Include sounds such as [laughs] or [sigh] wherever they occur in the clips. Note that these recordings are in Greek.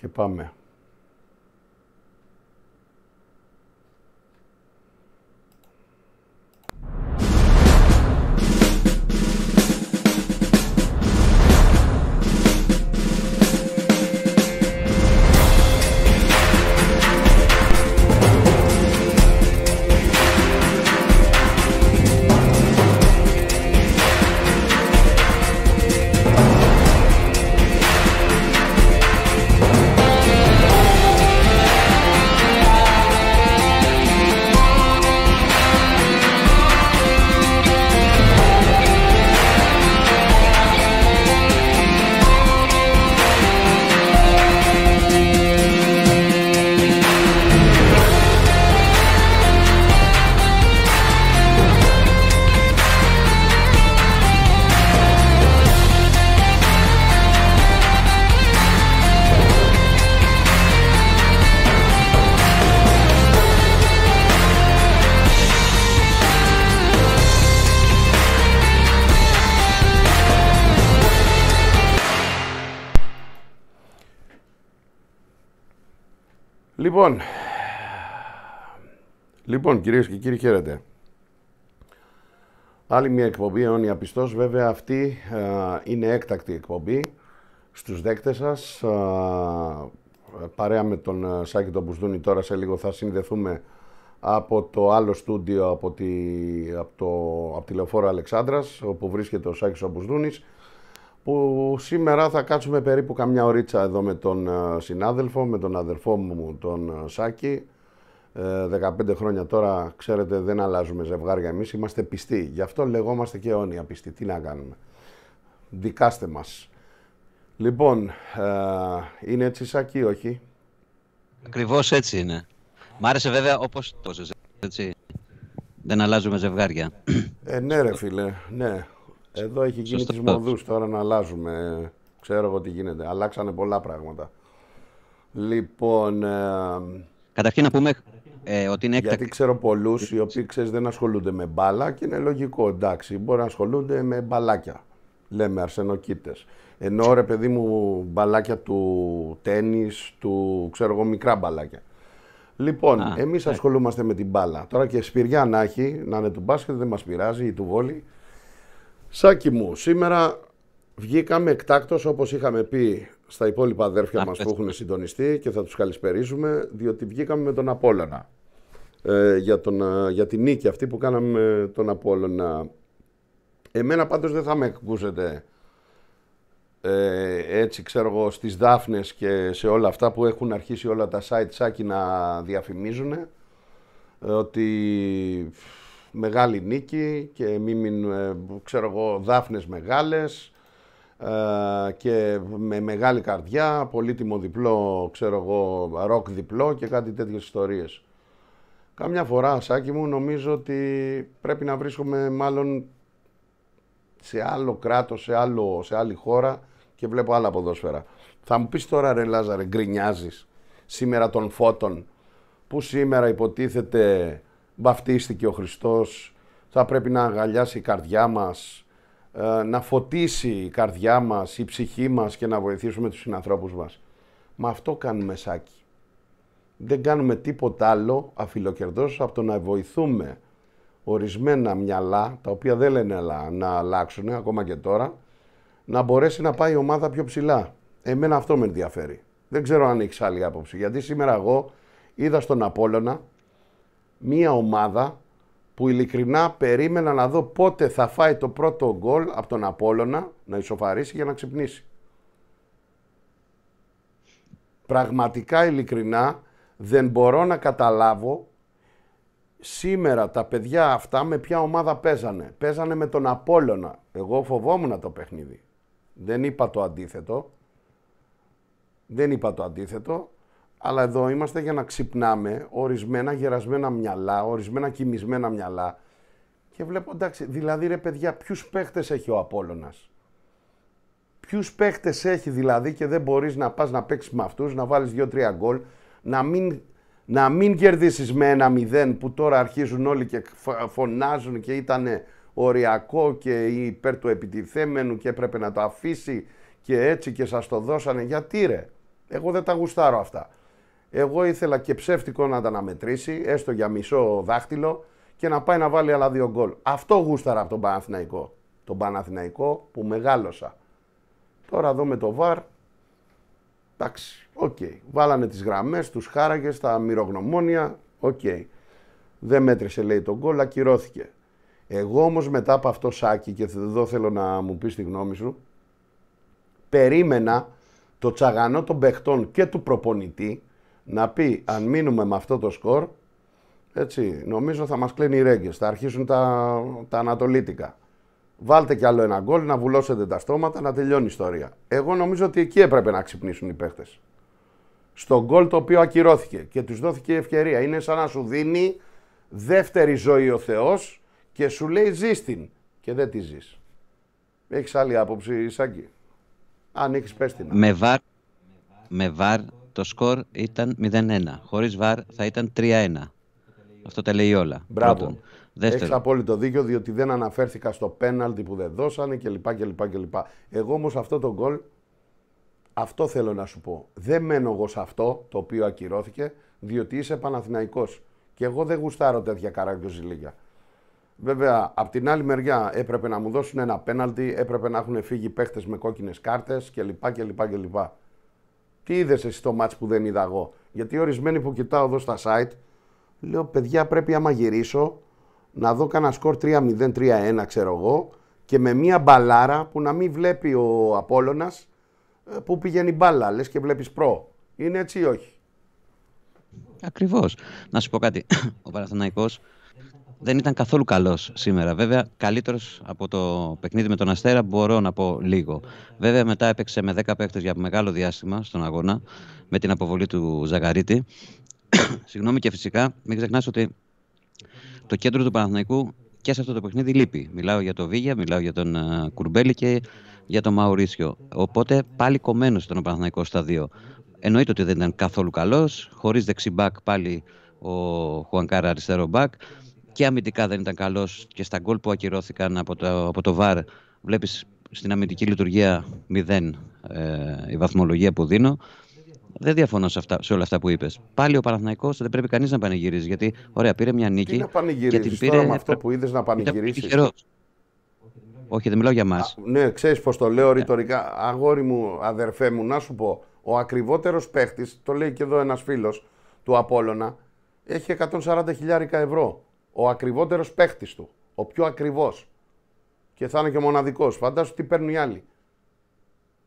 και πάμε. Λοιπόν, κυρίες και κύριοι, χαίρετε. Άλλη μια εκπομπή αιώνια πιστός. Βέβαια αυτή είναι έκτακτη εκπομπή στους δέκτες σας. παρέα με τον Σάκη τον Μπουσδούνη τώρα σε λίγο θα συνδεθούμε από το άλλο στούντιο από τη, από το, από τη Λεωφόρα Αλεξάνδρας όπου βρίσκεται ο Σάκης ο που σήμερα θα κάτσουμε περίπου καμιά ωρίτσα εδώ με τον συνάδελφο, με τον αδερφό μου τον Σάκη 15 ε, χρόνια τώρα, ξέρετε, δεν αλλάζουμε ζευγάρια εμείς Είμαστε πιστοί. Γι' αυτό λεγόμαστε και αιώνια πιστοί. Τι να κάνουμε. Δικάστε μας Λοιπόν, ε, είναι έτσι σακή όχι. Ακριβώς έτσι είναι. Μ' άρεσε βέβαια όπως το έτσι. Δεν αλλάζουμε ζευγάρια. Ε, ναι, ρε φίλε, ναι. Εδώ έχει γίνει τη μοδούς τώρα να αλλάζουμε. Ξέρω εγώ τι γίνεται. Αλλάξανε πολλά πράγματα. Λοιπόν, ε, Καταρχήν να πούμε ε, ότι είναι έκτακτη. Γιατί ξέρω πολλούς οι οποίοι ξέρεις δεν ασχολούνται με μπάλα και είναι λογικό. Εντάξει, μπορεί να ασχολούνται με μπαλάκια. Λέμε αρσενοκίτες. Ενώ ρε παιδί μου μπαλάκια του τέννη, του ξέρω εγώ μικρά μπαλάκια. Λοιπόν, εμείς ναι. ασχολούμαστε με την μπάλα. Τώρα και σπηριά να έχει, να είναι του μπάσκετ, δεν μας πειράζει ή του βόλι. Σάκι μου, σήμερα βγήκαμε εκτάκτος όπως είχαμε πει στα υπόλοιπα αδέρφια μα που έχουν συντονιστεί και θα τους καλησπερίζουμε, διότι βγήκαμε με τον Απόλλωνα. Ε, για, τον, ε, για τη νίκη αυτή που κάναμε τον Απόλλωνα. Εμένα πάντως δεν θα με ακούσετε ε, έτσι ξέρω εγώ στις Δάφνες και σε όλα αυτά που έχουν αρχίσει όλα τα site σάκι να διαφημίζουν ε, ότι μεγάλη νίκη και μην, μην ε, ξέρω εγώ Δάφνες μεγάλες ε, και με μεγάλη καρδιά, πολύτιμο διπλό, ξέρω εγώ, ροκ διπλό και κάτι τέτοιες ιστορίες. Καμιά φορά, Σάκη μου, νομίζω ότι πρέπει να βρίσκομαι μάλλον σε άλλο κράτος, σε, σε άλλη χώρα και βλέπω άλλα ποδόσφαιρα. Θα μου πεις τώρα ρε Λάζαρε, γκρινιάζεις σήμερα των φώτων που σήμερα υποτίθεται βαφτίστηκε ο Χριστός, θα πρέπει να αγαλιάσει η καρδιά μας, ε, να φωτίσει η καρδιά μας, η ψυχή μας και να βοηθήσουμε τους συνανθρώπους μας. Μα αυτό κάνουμε σάκι. Δεν κάνουμε τίποτα άλλο αφιλοκερδός από το να βοηθούμε ορισμένα μυαλά, τα οποία δεν λένε να αλλάξουν ακόμα και τώρα, να μπορέσει να πάει η ομάδα πιο ψηλά. Εμένα αυτό με ενδιαφέρει. Δεν ξέρω αν έχεις άλλη άποψη. Γιατί σήμερα εγώ είδα στον Απόλλωνα μία ομάδα που ειλικρινά περίμενα να δω πότε θα φάει το πρώτο γκολ από τον Απόλλωνα να ισοφαρίσει για να ξυπνήσει. Πραγματικά ειλικρινά δεν μπορώ να καταλάβω σήμερα τα παιδιά αυτά με ποια ομάδα παίζανε. Παίζανε με τον Απόλλωνα. Εγώ φοβόμουν το παιχνίδι. Δεν είπα το αντίθετο. Δεν είπα το αντίθετο. Αλλά εδώ είμαστε για να ξυπνάμε ορισμένα γερασμένα μυαλά, ορισμένα κοιμισμένα μυαλά. Και βλέπω, εντάξει, δηλαδή ρε παιδιά, ποιους παίχτες έχει ο Απόλογα. Ποιους παίχτες έχει δηλαδή και δεν μπορείς να πας να παίξεις με αυτούς, να βαλει δυο δύο-τρία γκολ, να μην, να μην κερδίσεις με ένα μηδέν που τώρα αρχίζουν όλοι και φωνάζουν και ήταν οριακό και υπέρ του επιτιθέμενου και έπρεπε να το αφήσει και έτσι και σας το δώσανε. Γιατί ρε, εγώ δεν τα γουστάρω αυτά. Εγώ ήθελα και ψεύτικο να τα αναμετρήσει, έστω για μισό δάχτυλο και να πάει να βάλει άλλα δύο γκολ. Αυτό γούσταρα από τον Παναθηναϊκό. Τον Παναθηναϊκό που μεγάλωσα. Τώρα εδώ με το βαρ. Εντάξει, οκ. Okay. Βάλανε τις γραμμές, τους χάραγες, τα μυρογνωμόνια. Οκ. Δεν μέτρησε λέει τον γκολ, ακυρώθηκε. Εγώ όμως μετά από αυτό Σάκη και εδώ θέλω να μου πεις τη γνώμη σου, περίμενα το τσαγανό των παιχτών και του προπονητή να πει αν μείνουμε με αυτό το σκορ, έτσι, νομίζω θα μας κλείνει οι ρέγγες, θα αρχίσουν τα, τα ανατολίτικα. Βάλτε κι άλλο ένα γκολ, να βουλώσετε τα στόματα, να τελειώνει η ιστορία. Εγώ νομίζω ότι εκεί έπρεπε να ξυπνήσουν οι παίχτες. Στο γκολ το οποίο ακυρώθηκε και τους δόθηκε η ευκαιρία. Είναι σαν να σου δίνει δεύτερη ζωή ο Θεός και σου λέει ζεις την και δεν τη ζεις. Έχεις άλλη άποψη Ισάκη. Αν έχεις πες την. Με βάρ, με βάρ το σκορ ήταν 0-1. Χωρίς Βαρ θα ήταν 3-1. Αυτό τα λέει όλα. Μπράβο. Έχεις απόλυτο δίκιο διότι δεν αναφέρθηκα στο πέναλτι που δεν δώσανε κλπ. κλπ, κλπ. Εγώ όμως αυτό το γκολ, αυτό θέλω να σου πω. Δεν μένω εγώ σε αυτό το οποίο ακυρώθηκε διότι είσαι Παναθηναϊκός. Και εγώ δεν γουστάρω τέτοια καράγκιο ζηλίγια. Βέβαια, από την άλλη μεριά έπρεπε να μου δώσουν ένα πέναλτι, έπρεπε να έχουν φύγει παίχτες με κόκκινες κάρτες κλπ, κλπ. Τι είδες εσύ το μάτς που δεν είδα εγώ. Γιατί ορισμένοι που κοιτάω εδώ στα site, λέω παιδιά πρέπει άμα γυρίσω να δω κανένα σκορ 3-0, 3-1 ξέρω εγώ και με μία μπαλάρα που να μην βλέπει ο Απόλλωνας ε, που πηγαίνει μπάλα, λες και βλέπεις προ. Είναι έτσι ή όχι. Ακριβώς. Να σου πω κάτι. [coughs] Ο Παραθωναϊκός δεν ήταν καθόλου καλός σήμερα. Βέβαια, καλύτερος από το παιχνίδι με τον Αστέρα, μπορώ να πω λίγο. Βέβαια, μετά έπαιξε με 10 παίκτες για μεγάλο διάστημα στον αγώνα, με την αποβολή του Ζαγαρίτη. [coughs] Συγγνώμη και φυσικά, μην ξεχνάς ότι το κέντρο του Παναθηναϊκού και σε αυτό το παιχνίδι λείπει. Μιλάω για το Βίγια, μιλάω για τον ε, Κουρμπέλη και για τον Μαουρίσιο. Οπότε πάλι κομμένος ήταν ο Παναθηναϊκός στα δύο. Εννοείται ότι δεν ήταν καθόλου καλός, χωρίς δεξιμπάκ πάλι ο Χουανκάρα αριστερό μπακ και αμυντικά δεν ήταν καλός και στα γκολ που ακυρώθηκαν από το, από το ΒΑΡ. Βλέπεις στην αμυντική λειτουργία μηδέν ε, η βαθμολογία που δίνω. Δεν διαφωνώ σε, αυτά, σε όλα αυτά που είπες. Πάλι ο Παναθναϊκό δεν πρέπει κανείς να πανηγυρίζει. Γιατί, ωραία, πήρε μια νίκη. Τι να πανηγυρίζεις πήρε... με αυτό που είδες να πανηγυρίσει. Όχι, δεν μιλάω για εμά. Ναι, ξέρεις πώς το λέω ναι. ρητορικά. Αγόρι μου, αδερφέ μου, να σου πω. Ο ακριβότερος παίχτης, το λέει και εδώ ένας φίλος του Απόλωνα, έχει 140 χιλιάρικα ευρώ ο ακριβότερος παίχτης του. Ο πιο ακριβός. Και θα είναι και μοναδικό. Φαντάζομαι τι παίρνουν οι άλλοι.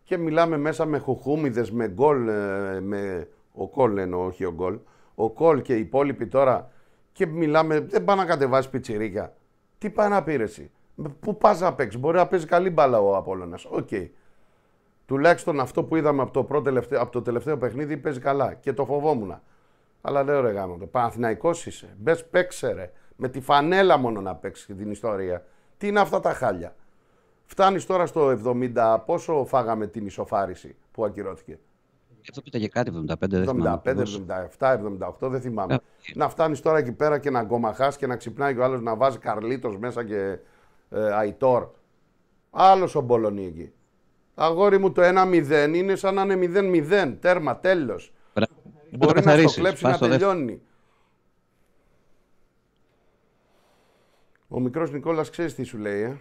Και μιλάμε μέσα με χουχούμιδες, με γκολ. Ε, με... Ο κολ εννοώ, όχι ο γκολ. Ο κολ και οι υπόλοιποι τώρα. Και μιλάμε, δεν πάει να κατεβάσει πιτσιρίκια. Τι πάει να εσύ. Πού πας να παίξεις. Μπορεί να παίζει καλή μπάλα ο Απόλογα. Οκ. Okay. Τουλάχιστον αυτό που είδαμε από το, πρώτο, από το τελευταίο παιχνίδι παίζει καλά και το φοβόμουν. Αλλά λέω ρε γάμο, Παναθηναϊκός είσαι, μπες, παίξερε με τη φανέλα μόνο να παίξει την ιστορία. Τι είναι αυτά τα χάλια. Φτάνεις τώρα στο 70, πόσο φάγαμε την ισοφάριση που ακυρώθηκε. Αυτό για κάτι, 75, δεν 75, 77, 78, δεν θυμάμαι. Ε, να φτάνεις τώρα εκεί πέρα και να γκομαχάς και να ξυπνάει κι ο άλλος να βάζει καρλίτος μέσα και ε, αϊτόρ. Άλλος ο Μπολονίκη. Αγόρι μου το 1-0 είναι σαν να είναι 0-0. Τέρμα, τέλος. Μπορεί να, να το κλέψει να τελειώνει. Ο μικρός Νικόλας ξέρεις τι σου λέει, ε?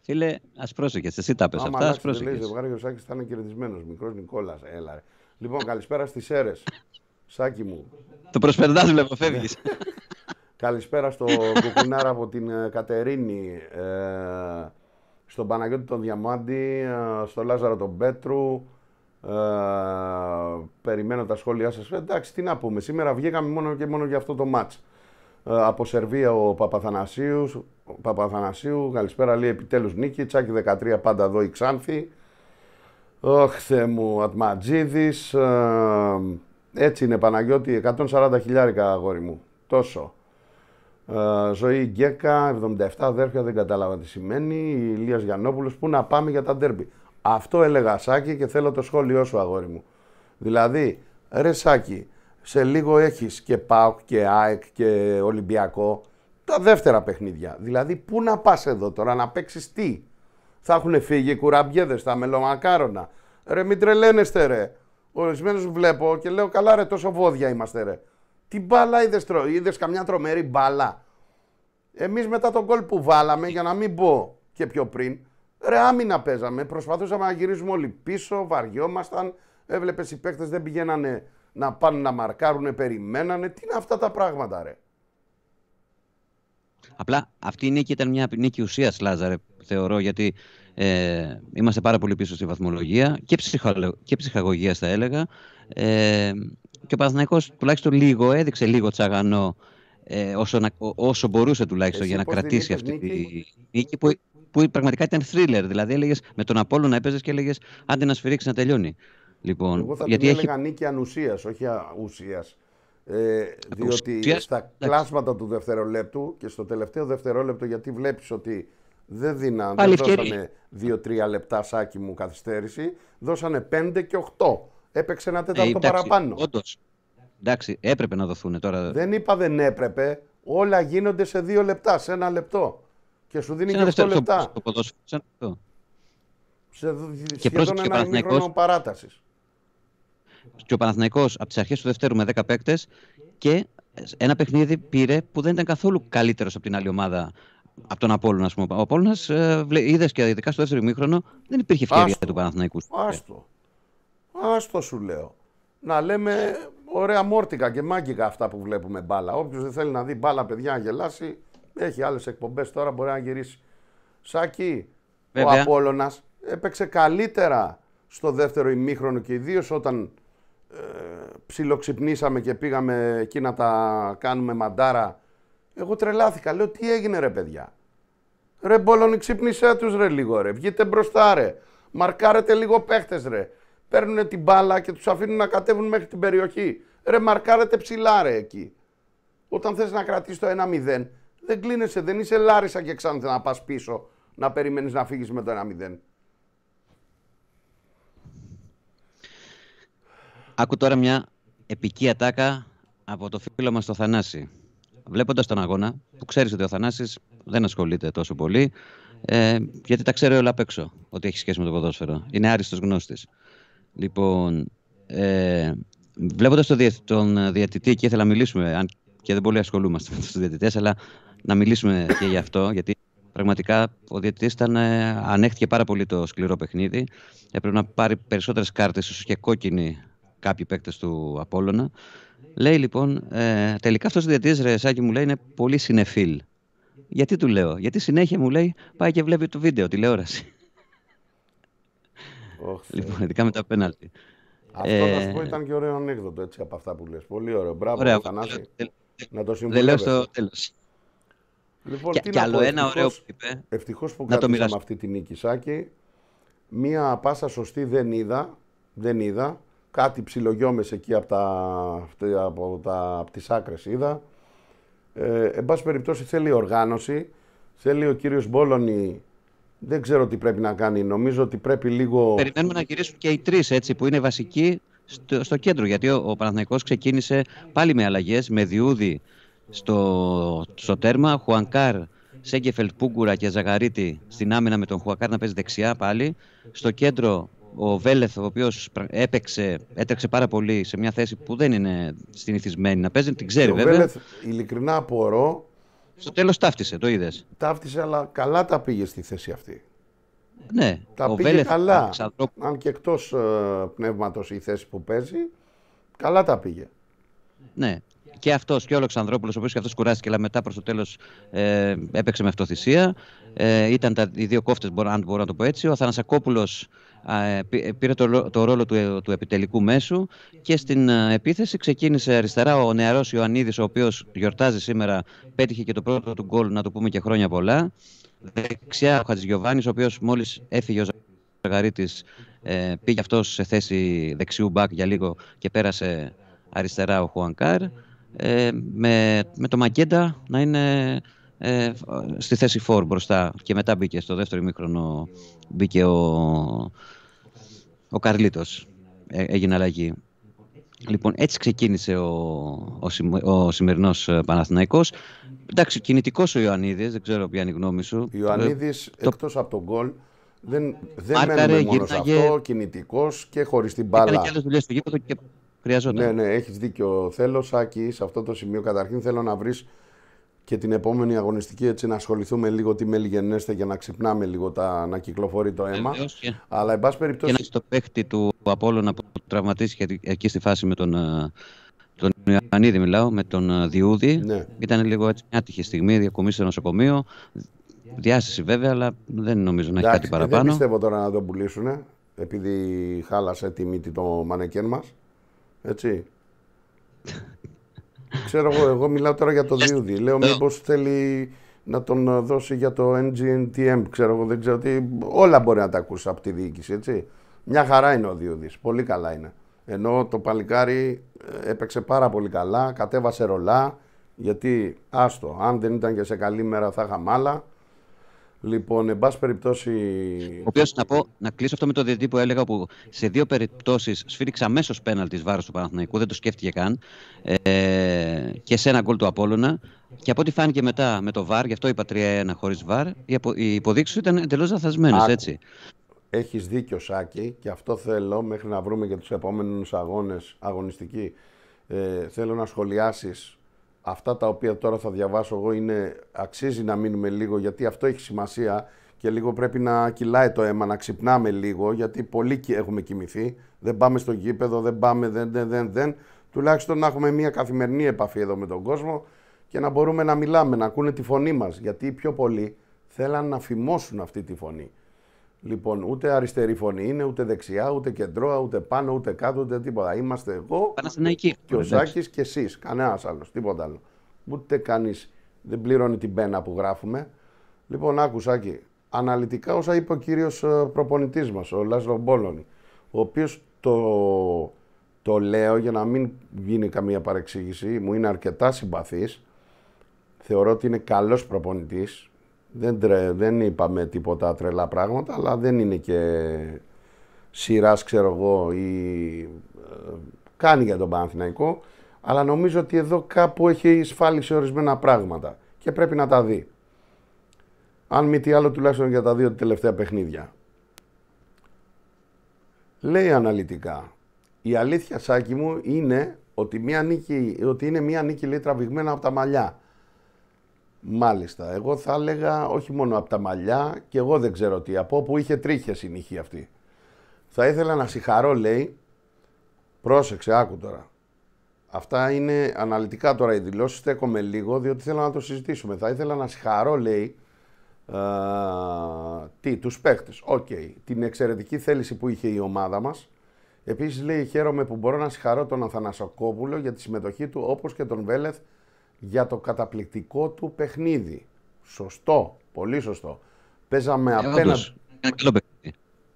Φίλε, ας πρόσεχες, εσύ τα Άμα αυτά. Άμα πρόσεχε. Λέει ο Σάκης, θα είναι κερδισμένος. Μικρός Νικόλας, έλα. Λοιπόν, καλησπέρα στις Σέρες, Σάκη μου. Το προσπερνάς, βλέπω, φεύγεις. Ναι. καλησπέρα στο Κουκουνάρα από την ε, Κατερίνη. Ε, στον Παναγιώτη τον Διαμάντη, ε, στον Λάζαρο τον Πέτρου, ε, περιμένω τα σχόλιά σας. Ε, εντάξει, τι να πούμε. Σήμερα βγήκαμε μόνο και μόνο για αυτό το μάτς. Ε, από Σερβία ο Παπαθανασίους. Παπαθανασίου, καλησπέρα, λέει επιτέλους νίκη. Τσάκι 13, πάντα εδώ η Ξάνθη. Ωχ, μου, Ατματζίδης. Ε, έτσι είναι, Παναγιώτη, 140 χιλιάρικα, αγόρι μου. Τόσο. Ε, Ζωή Γκέκα, 77 αδέρφια, δεν κατάλαβα τι σημαίνει. Ηλίας Γιαννόπουλος, πού να πάμε για τα ντέρμπι. Αυτό έλεγα Σάκη και θέλω το σχόλιο σου αγόρι μου. Δηλαδή, ρε Σάκη, σε λίγο έχεις και ΠΑΟΚ και ΑΕΚ και Ολυμπιακό, τα δεύτερα παιχνίδια. Δηλαδή, πού να πας εδώ τώρα, να παίξεις τι. Θα έχουν φύγει κουραμπιέδες, τα μελομακάρονα. Ρε μην τρελαίνεστε ρε. Ορισμένους βλέπω και λέω καλά ρε τόσο βόδια είμαστε ρε. Τι μπάλα είδες, τρο... είδες καμιά τρομερή μπάλα. Εμείς μετά τον κόλ που βάλαμε, για να μην πω και πιο πριν, Ρε άμυνα παίζαμε, προσπαθούσαμε να γυρίζουμε όλοι πίσω, βαριόμασταν. Έβλεπες οι παίκτες δεν πηγαίνανε να πάνε να μαρκάρουν, περιμένανε. Τι είναι αυτά τα πράγματα, ρε. Απλά αυτή η νίκη ήταν μια νίκη ουσίας, Λάζαρε, θεωρώ, γιατί ε, είμαστε πάρα πολύ πίσω στη βαθμολογία και, ψυχο, και ψυχαγωγίας, θα έλεγα. Ε, και ο Παναθυναϊκό τουλάχιστον λίγο έδειξε λίγο τσαγανό ε, όσο, όσο μπορούσε τουλάχιστον για να κρατήσει αυτή νίκη? τη νίκη που που πραγματικά ήταν thriller. Δηλαδή έλεγες με τον Απόλο να έπαιζες και έλεγες άντε να σφυρίξει να τελειώνει. Λοιπόν, Εγώ θα γιατί την έχει... έλεγα νίκη ανουσίας, όχι ουσία. Ε, διότι στα εντάξει. κλάσματα του δευτερολέπτου και στο τελευταίο δευτερόλεπτο, γιατί βλέπεις ότι δεν δίναν, δεν δωσανε δυο δύο-τρία λεπτά σάκι μου καθυστέρηση, δώσανε πέντε και οχτώ. Έπαιξε ένα ε, τέταρτο παραπάνω. Όντως. Εντάξει, έπρεπε να δοθούν τώρα. Δεν είπα δεν έπρεπε. Όλα γίνονται σε δύο λεπτά, σε ένα λεπτό. Και σου δίνει και αυτό λεπτά. Το Σε και σχεδόν και ένα ημίχρονο παράτασης. Και ο Παναθηναϊκός από τις αρχές του δεύτερου με 10 παίκτες και ένα παιχνίδι πήρε που δεν ήταν καθόλου καλύτερος από την άλλη ομάδα από τον Απόλλωνα, ας πούμε. Ο Απόλλωνας, ε, είδες και ειδικά στο δεύτερο μήχρονο δεν υπήρχε ευκαιρία του Παναθηναϊκού. Άστο. Άστο σου λέω. Να λέμε ωραία μόρτικα και μάγκικα αυτά που βλέπουμε μπάλα. Όποιος δεν θέλει να δει μπάλα, παιδιά, να γελάσει, έχει άλλες εκπομπές τώρα, μπορεί να γυρίσει. Σάκη, ο Απόλογα έπαιξε καλύτερα στο δεύτερο ημίχρονο και ιδίω όταν ε, ψιλοξυπνήσαμε και πήγαμε εκεί να τα κάνουμε μαντάρα. Εγώ τρελάθηκα. Λέω τι έγινε ρε παιδιά. Ρε Μπόλωνη ξύπνησέ τους, ρε λίγο ρε. Βγείτε μπροστά ρε. Μαρκάρετε λίγο παίχτες, ρε. Παίρνουν την μπάλα και τους αφήνουν να κατέβουν μέχρι την περιοχή. Ρε μαρκάρετε ψηλά ρε εκεί. Όταν θες να κρατήσεις το 1-0 δεν κλείνεσαι, δεν είσαι Λάρισα και ξανά να πας πίσω, να περιμένεις να φύγεις με το 1-0. Άκου τώρα μια επική ατάκα από το φίλο μας το Θανάση. Βλέποντας τον αγώνα, που ξέρεις ότι ο Θανάσης δεν ασχολείται τόσο πολύ, ε, γιατί τα ξέρει όλα απ' έξω ότι έχει σχέση με το ποδόσφαιρο. Είναι άριστος γνώστης. Λοιπόν, ε, βλέποντας τον, τον διαιτητή και ήθελα να μιλήσουμε, αν και δεν πολύ ασχολούμαστε με τους διαιτητές, αλλά να μιλήσουμε και γι' αυτό, γιατί πραγματικά ο διαιτητής ήταν, ε, ανέχτηκε πάρα πολύ το σκληρό παιχνίδι. Έπρεπε να πάρει περισσότερες κάρτες ίσως και κόκκινοι κάποιοι παίκτες του Απόλωνα. Λέει λοιπόν, ε, τελικά αυτός ο διαιτητής Ρεσάκη μου λέει είναι πολύ συνεφίλ. Γιατί του λέω, γιατί συνέχεια μου λέει πάει και βλέπει το βίντεο, τηλεόραση. Oh, λοιπόν, ειδικά με τα πέναλτι. Αυτό ε... θα σου πω ήταν και ωραίο ανέκδοτο έτσι από αυτά που λες. Πολύ ωραίο. Μπράβο, Θανάση. Να το συμβουλεύεσαι. Δεν λέω στο τέλος. Λοιπόν, και, άλλο ένα ωραίο που είπε. Ευτυχώς που αυτή τη νίκη, Σάκη. Μία πάσα σωστή δεν είδα. Δεν είδα. Κάτι ψιλογιόμες εκεί από, τα, από, από τις άκρες είδα. Ε, εν πάση περιπτώσει θέλει οργάνωση. Θέλει ο κύριος Μπόλωνη δεν ξέρω τι πρέπει να κάνει. Νομίζω ότι πρέπει λίγο. Περιμένουμε να γυρίσουν και οι τρεις έτσι που είναι βασικοί στο, κέντρο. Γιατί ο, ο Παναθηναϊκός ξεκίνησε πάλι με αλλαγές, με διούδι στο, στο τέρμα. Χουανκάρ, Σέγκεφελτ, Πούγκουρα και Ζαγαρίτη στην άμυνα με τον Χουανκάρ να παίζει δεξιά πάλι. Στο κέντρο ο Βέλεθ, ο οποίος έπαιξε, έτρεξε πάρα πολύ σε μια θέση που δεν είναι συνηθισμένη να παίζει, την ξέρει βέβαια. Ο Βέλεθ, ειλικρινά απορώ. Στο τέλος ταύτισε, το είδες. Ταύτισε, αλλά καλά τα πήγε στη θέση αυτή. Ναι, τα ο πήγε Βέλεθ, καλά. Αν και εκτός ε, πνεύματος η θέση που παίζει, καλά τα πήγε. Ναι, και αυτός και ο Αλεξανδρόπουλος, ο οποίος και αυτός κουράστηκε, αλλά μετά προς το τέλος ε, έπαιξε με αυτοθυσία. Ε, ήταν τα, οι δύο κόφτες, αν μπορώ να το πω έτσι. Ο Θανασακόπουλος ε, ε, πήρε το, το ρόλο του, ε, του επιτελικού μέσου και στην ε, επίθεση ξεκίνησε αριστερά ο νεαρός Ιωαννίδης, ο οποίος γιορτάζει σήμερα, πέτυχε και το πρώτο του γκολ, να το πούμε και χρόνια πολλά. Δεξιά ο Χατζηγιοβάνης, ο οποίος μόλις έφυγε ο Ζαγαρίτης, ε, πήγε αυτός σε θέση δεξιού μπακ για λίγο και πέρασε αριστερά ο Χουανκάρ ε, με, με το Μακέντα να είναι ε, στη θέση 4 μπροστά και μετά μπήκε στο δεύτερο ημίχρονο μπήκε ο, ο Καρλίτος ε, έγινε αλλαγή λοιπόν έτσι ξεκίνησε ο, ο, ο σημερινός ε, Παναθηναϊκός εντάξει κινητικός ο Ιωαννίδης δεν ξέρω ποια είναι η γνώμη σου Ιωαννίδης το... εκτός από τον γκολ δεν, δεν μένουμε μόνος σε αυτό, κινητικός και χωρίς την μπάλα. Έκανε και στο γήπεδο Χρειαζόταν. Ναι, ναι, έχεις δίκιο. Θέλω, Σάκη, σε αυτό το σημείο καταρχήν θέλω να βρεις και την επόμενη αγωνιστική έτσι να ασχοληθούμε λίγο τι μελιγενέστε για να ξυπνάμε λίγο τα, να κυκλοφορεί το αίμα. Και... Αλλά εν πάση περιπτώσει. Και στο παίχτη του Απόλλωνα που τραυματίστηκε εκεί στη φάση με τον, ε, τον Ιωαννίδη, μιλάω, με τον ε, Διούδη. Ναι. Ήταν λίγο έτσι μια άτυχη στιγμή, διακομίσει στο νοσοκομείο. Διάστηση βέβαια, αλλά δεν νομίζω να έχει κάτι παραπάνω. Δεν πιστεύω τώρα να τον πουλήσουν, επειδή χάλασε τη μύτη το μανεκέν μας. Έτσι. Ξέρω εγώ, εγώ μιλάω τώρα για το Διούδη. Λέω ε. μήπως θέλει να τον δώσει για το NGNTM. Ξέρω εγώ, δεν ξέρω τι. Όλα μπορεί να τα ακούσει από τη διοίκηση, έτσι. Μια χαρά είναι ο Διούδης. Πολύ καλά είναι. Ενώ το παλικάρι ε, έπαιξε πάρα πολύ καλά, κατέβασε ρολά. Γιατί άστο, αν δεν ήταν και σε καλή μέρα θα είχαμε άλλα. Λοιπόν, εν πάση περιπτώσει. Ο οποίος να πω, να κλείσω αυτό με το διαιτητή που έλεγα που σε δύο περιπτώσεις σφύριξε αμέσως πέναλτι βάρος του Παναθηναϊκού, δεν το σκέφτηκε καν. Ε, και σε ένα γκολ του Απόλωνα. Και από ό,τι φάνηκε μετά με το βαρ, γι' αυτό είπα 3-1 χωρί βαρ, οι, απο, ήταν εντελώς λαθασμένες, έτσι. Έχεις δίκιο, Σάκη, και αυτό θέλω μέχρι να βρούμε για τους επόμενους αγώνες αγωνιστική. Ε, θέλω να σχολιάσεις αυτά τα οποία τώρα θα διαβάσω εγώ είναι, αξίζει να μείνουμε λίγο γιατί αυτό έχει σημασία και λίγο πρέπει να κυλάει το αίμα, να ξυπνάμε λίγο γιατί πολλοί έχουμε κοιμηθεί, δεν πάμε στο γήπεδο, δεν πάμε, δεν, δεν, δεν, δεν. Τουλάχιστον να έχουμε μια καθημερινή επαφή εδώ με τον κόσμο και να μπορούμε να μιλάμε, να ακούνε τη φωνή μας γιατί οι πιο πολλοί θέλαν να φημώσουν αυτή τη φωνή. Λοιπόν, ούτε αριστερή φωνή είναι, ούτε δεξιά, ούτε κεντρώα, ούτε πάνω, ούτε κάτω, ούτε τίποτα. Είμαστε εγώ και ο Ζάκης και εσείς, Κανένας άλλος, τίποτα άλλο. Ούτε κανείς δεν πληρώνει την πένα που γράφουμε. Λοιπόν, άκουσα Ζάκη, Αναλυτικά όσα είπε ο κύριος ε, προπονητής μας, ο Λάσλο Μπόλωνη, ο οποίος το, το λέω για να μην γίνει καμία παρεξήγηση, μου είναι αρκετά συμπαθής. Θεωρώ ότι είναι καλός προπονητής, δεν, τρε, δεν είπαμε τίποτα τρελά πράγματα, αλλά δεν είναι και σειράς, ξέρω εγώ, ή ε, κάνει για τον Παναθηναϊκό, αλλά νομίζω ότι εδώ κάπου έχει σε ορισμένα πράγματα και πρέπει να τα δει. Αν μη τι άλλο, τουλάχιστον για τα δύο τελευταία παιχνίδια. Λέει αναλυτικά, η αλήθεια, Σάκη μου, είναι ότι, μια νίκη, ότι είναι μια νίκη λέει τραβηγμένα από τα μαλλιά. Μάλιστα. Εγώ θα έλεγα όχι μόνο από τα μαλλιά και εγώ δεν ξέρω τι. Από όπου είχε τρίχες η νυχή αυτή. Θα ήθελα να συγχαρώ, λέει. Πρόσεξε, άκου τώρα. Αυτά είναι αναλυτικά τώρα οι δηλώσεις. Στέκομαι λίγο διότι θέλω να το συζητήσουμε. Θα ήθελα να συγχαρώ, λέει. Α, τι, τους παίχτες. Οκ. Okay. Την εξαιρετική θέληση που είχε η ομάδα μας. Επίσης, λέει: Χαίρομαι που μπορώ να συγχαρώ τον Αθανασοκόπουλο για τη συμμετοχή του όπως και τον Βέλεθ για το καταπληκτικό του παιχνίδι. Σωστό, πολύ σωστό. Παίζαμε ε, απέναντι.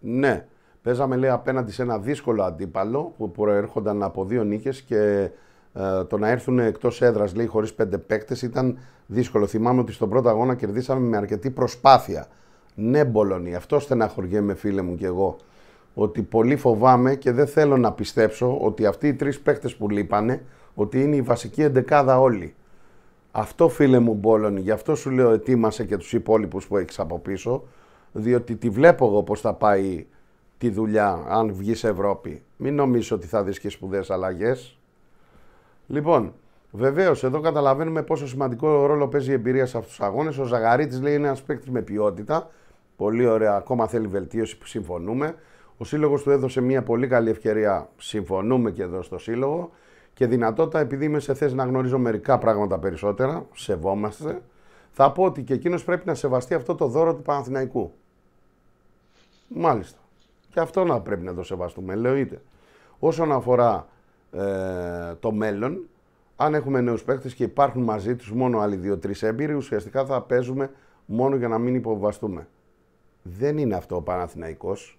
Ναι, παίζαμε απέναντι σε ένα δύσκολο αντίπαλο που προέρχονταν από δύο νίκες και ε, το να έρθουν εκτός έδρας λέει χωρίς πέντε παίκτες ήταν δύσκολο. Θυμάμαι ότι στον πρώτο αγώνα κερδίσαμε με αρκετή προσπάθεια. Ναι, Μπολονί, αυτό στεναχωριέμαι φίλε μου και εγώ. Ότι πολύ φοβάμαι και δεν θέλω να πιστέψω ότι αυτοί οι τρεις παίκτες που λείπανε ότι είναι η βασική εντεκάδα όλοι. Αυτό φίλε μου Μπόλωνη, γι' αυτό σου λέω ετοίμασε και τους υπόλοιπους που έχεις από πίσω, διότι τη βλέπω εγώ πώς θα πάει τη δουλειά αν βγεις σε Ευρώπη. Μην νομίζω ότι θα δεις και σπουδαίες αλλαγές. Λοιπόν, Βεβαίως, εδώ καταλαβαίνουμε πόσο σημαντικό ρόλο παίζει η εμπειρία σε αυτούς τους αγώνες. Ο Ζαγαρίτης λέει είναι ένας παίκτης με ποιότητα. Πολύ ωραία, ακόμα θέλει βελτίωση που συμφωνούμε. Ο Σύλλογος του έδωσε μια πολύ καλή ευκαιρία. Συμφωνούμε και εδώ στο Σύλλογο και δυνατότητα, επειδή είμαι σε θέση να γνωρίζω μερικά πράγματα περισσότερα, σεβόμαστε, θα πω ότι και εκείνος πρέπει να σεβαστεί αυτό το δώρο του Παναθηναϊκού. Μάλιστα. Και αυτό να πρέπει να το σεβαστούμε, Λέω είτε, Όσον αφορά ε, το μέλλον, αν έχουμε νέους παίκτες και υπάρχουν μαζί τους μόνο άλλοι δύο-τρει έμπειροι, ουσιαστικά θα παίζουμε μόνο για να μην υποβαστούμε. Δεν είναι αυτό ο Παναθηναϊκός.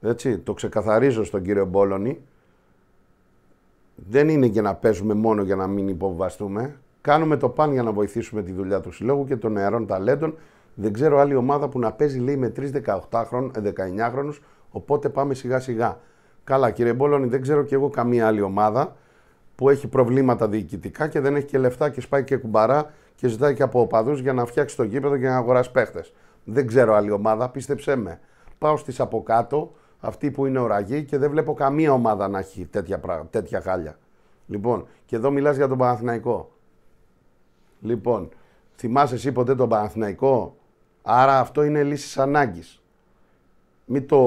Έτσι, το ξεκαθαρίζω στον κύριο Μπόλωνη δεν είναι για να παίζουμε μόνο για να μην υποβαστούμε. Κάνουμε το παν για να βοηθήσουμε τη δουλειά του συλλόγου και των νεαρών ταλέντων. Δεν ξέρω άλλη ομάδα που να παίζει, λέει, με 3 19χρονου. Ε, Οπότε πάμε σιγά σιγά. Καλά, κύριε Μπόλωνη, δεν ξέρω κι εγώ καμία άλλη ομάδα που έχει προβλήματα διοικητικά και δεν έχει και λεφτά και σπάει και κουμπαρά και ζητάει και από οπαδούς για να φτιάξει το γήπεδο και να αγοράσει παίχτες. Δεν ξέρω άλλη ομάδα, πίστεψέ με. Πάω στις από κάτω, αυτή που είναι οραγή και δεν βλέπω καμία ομάδα να έχει τέτοια, τέτοια χάλια. Λοιπόν, και εδώ μιλάς για τον Παναθηναϊκό. Λοιπόν, θυμάσαι εσύ ποτέ τον Παναθηναϊκό. Άρα αυτό είναι λύσης ανάγκης. Μην το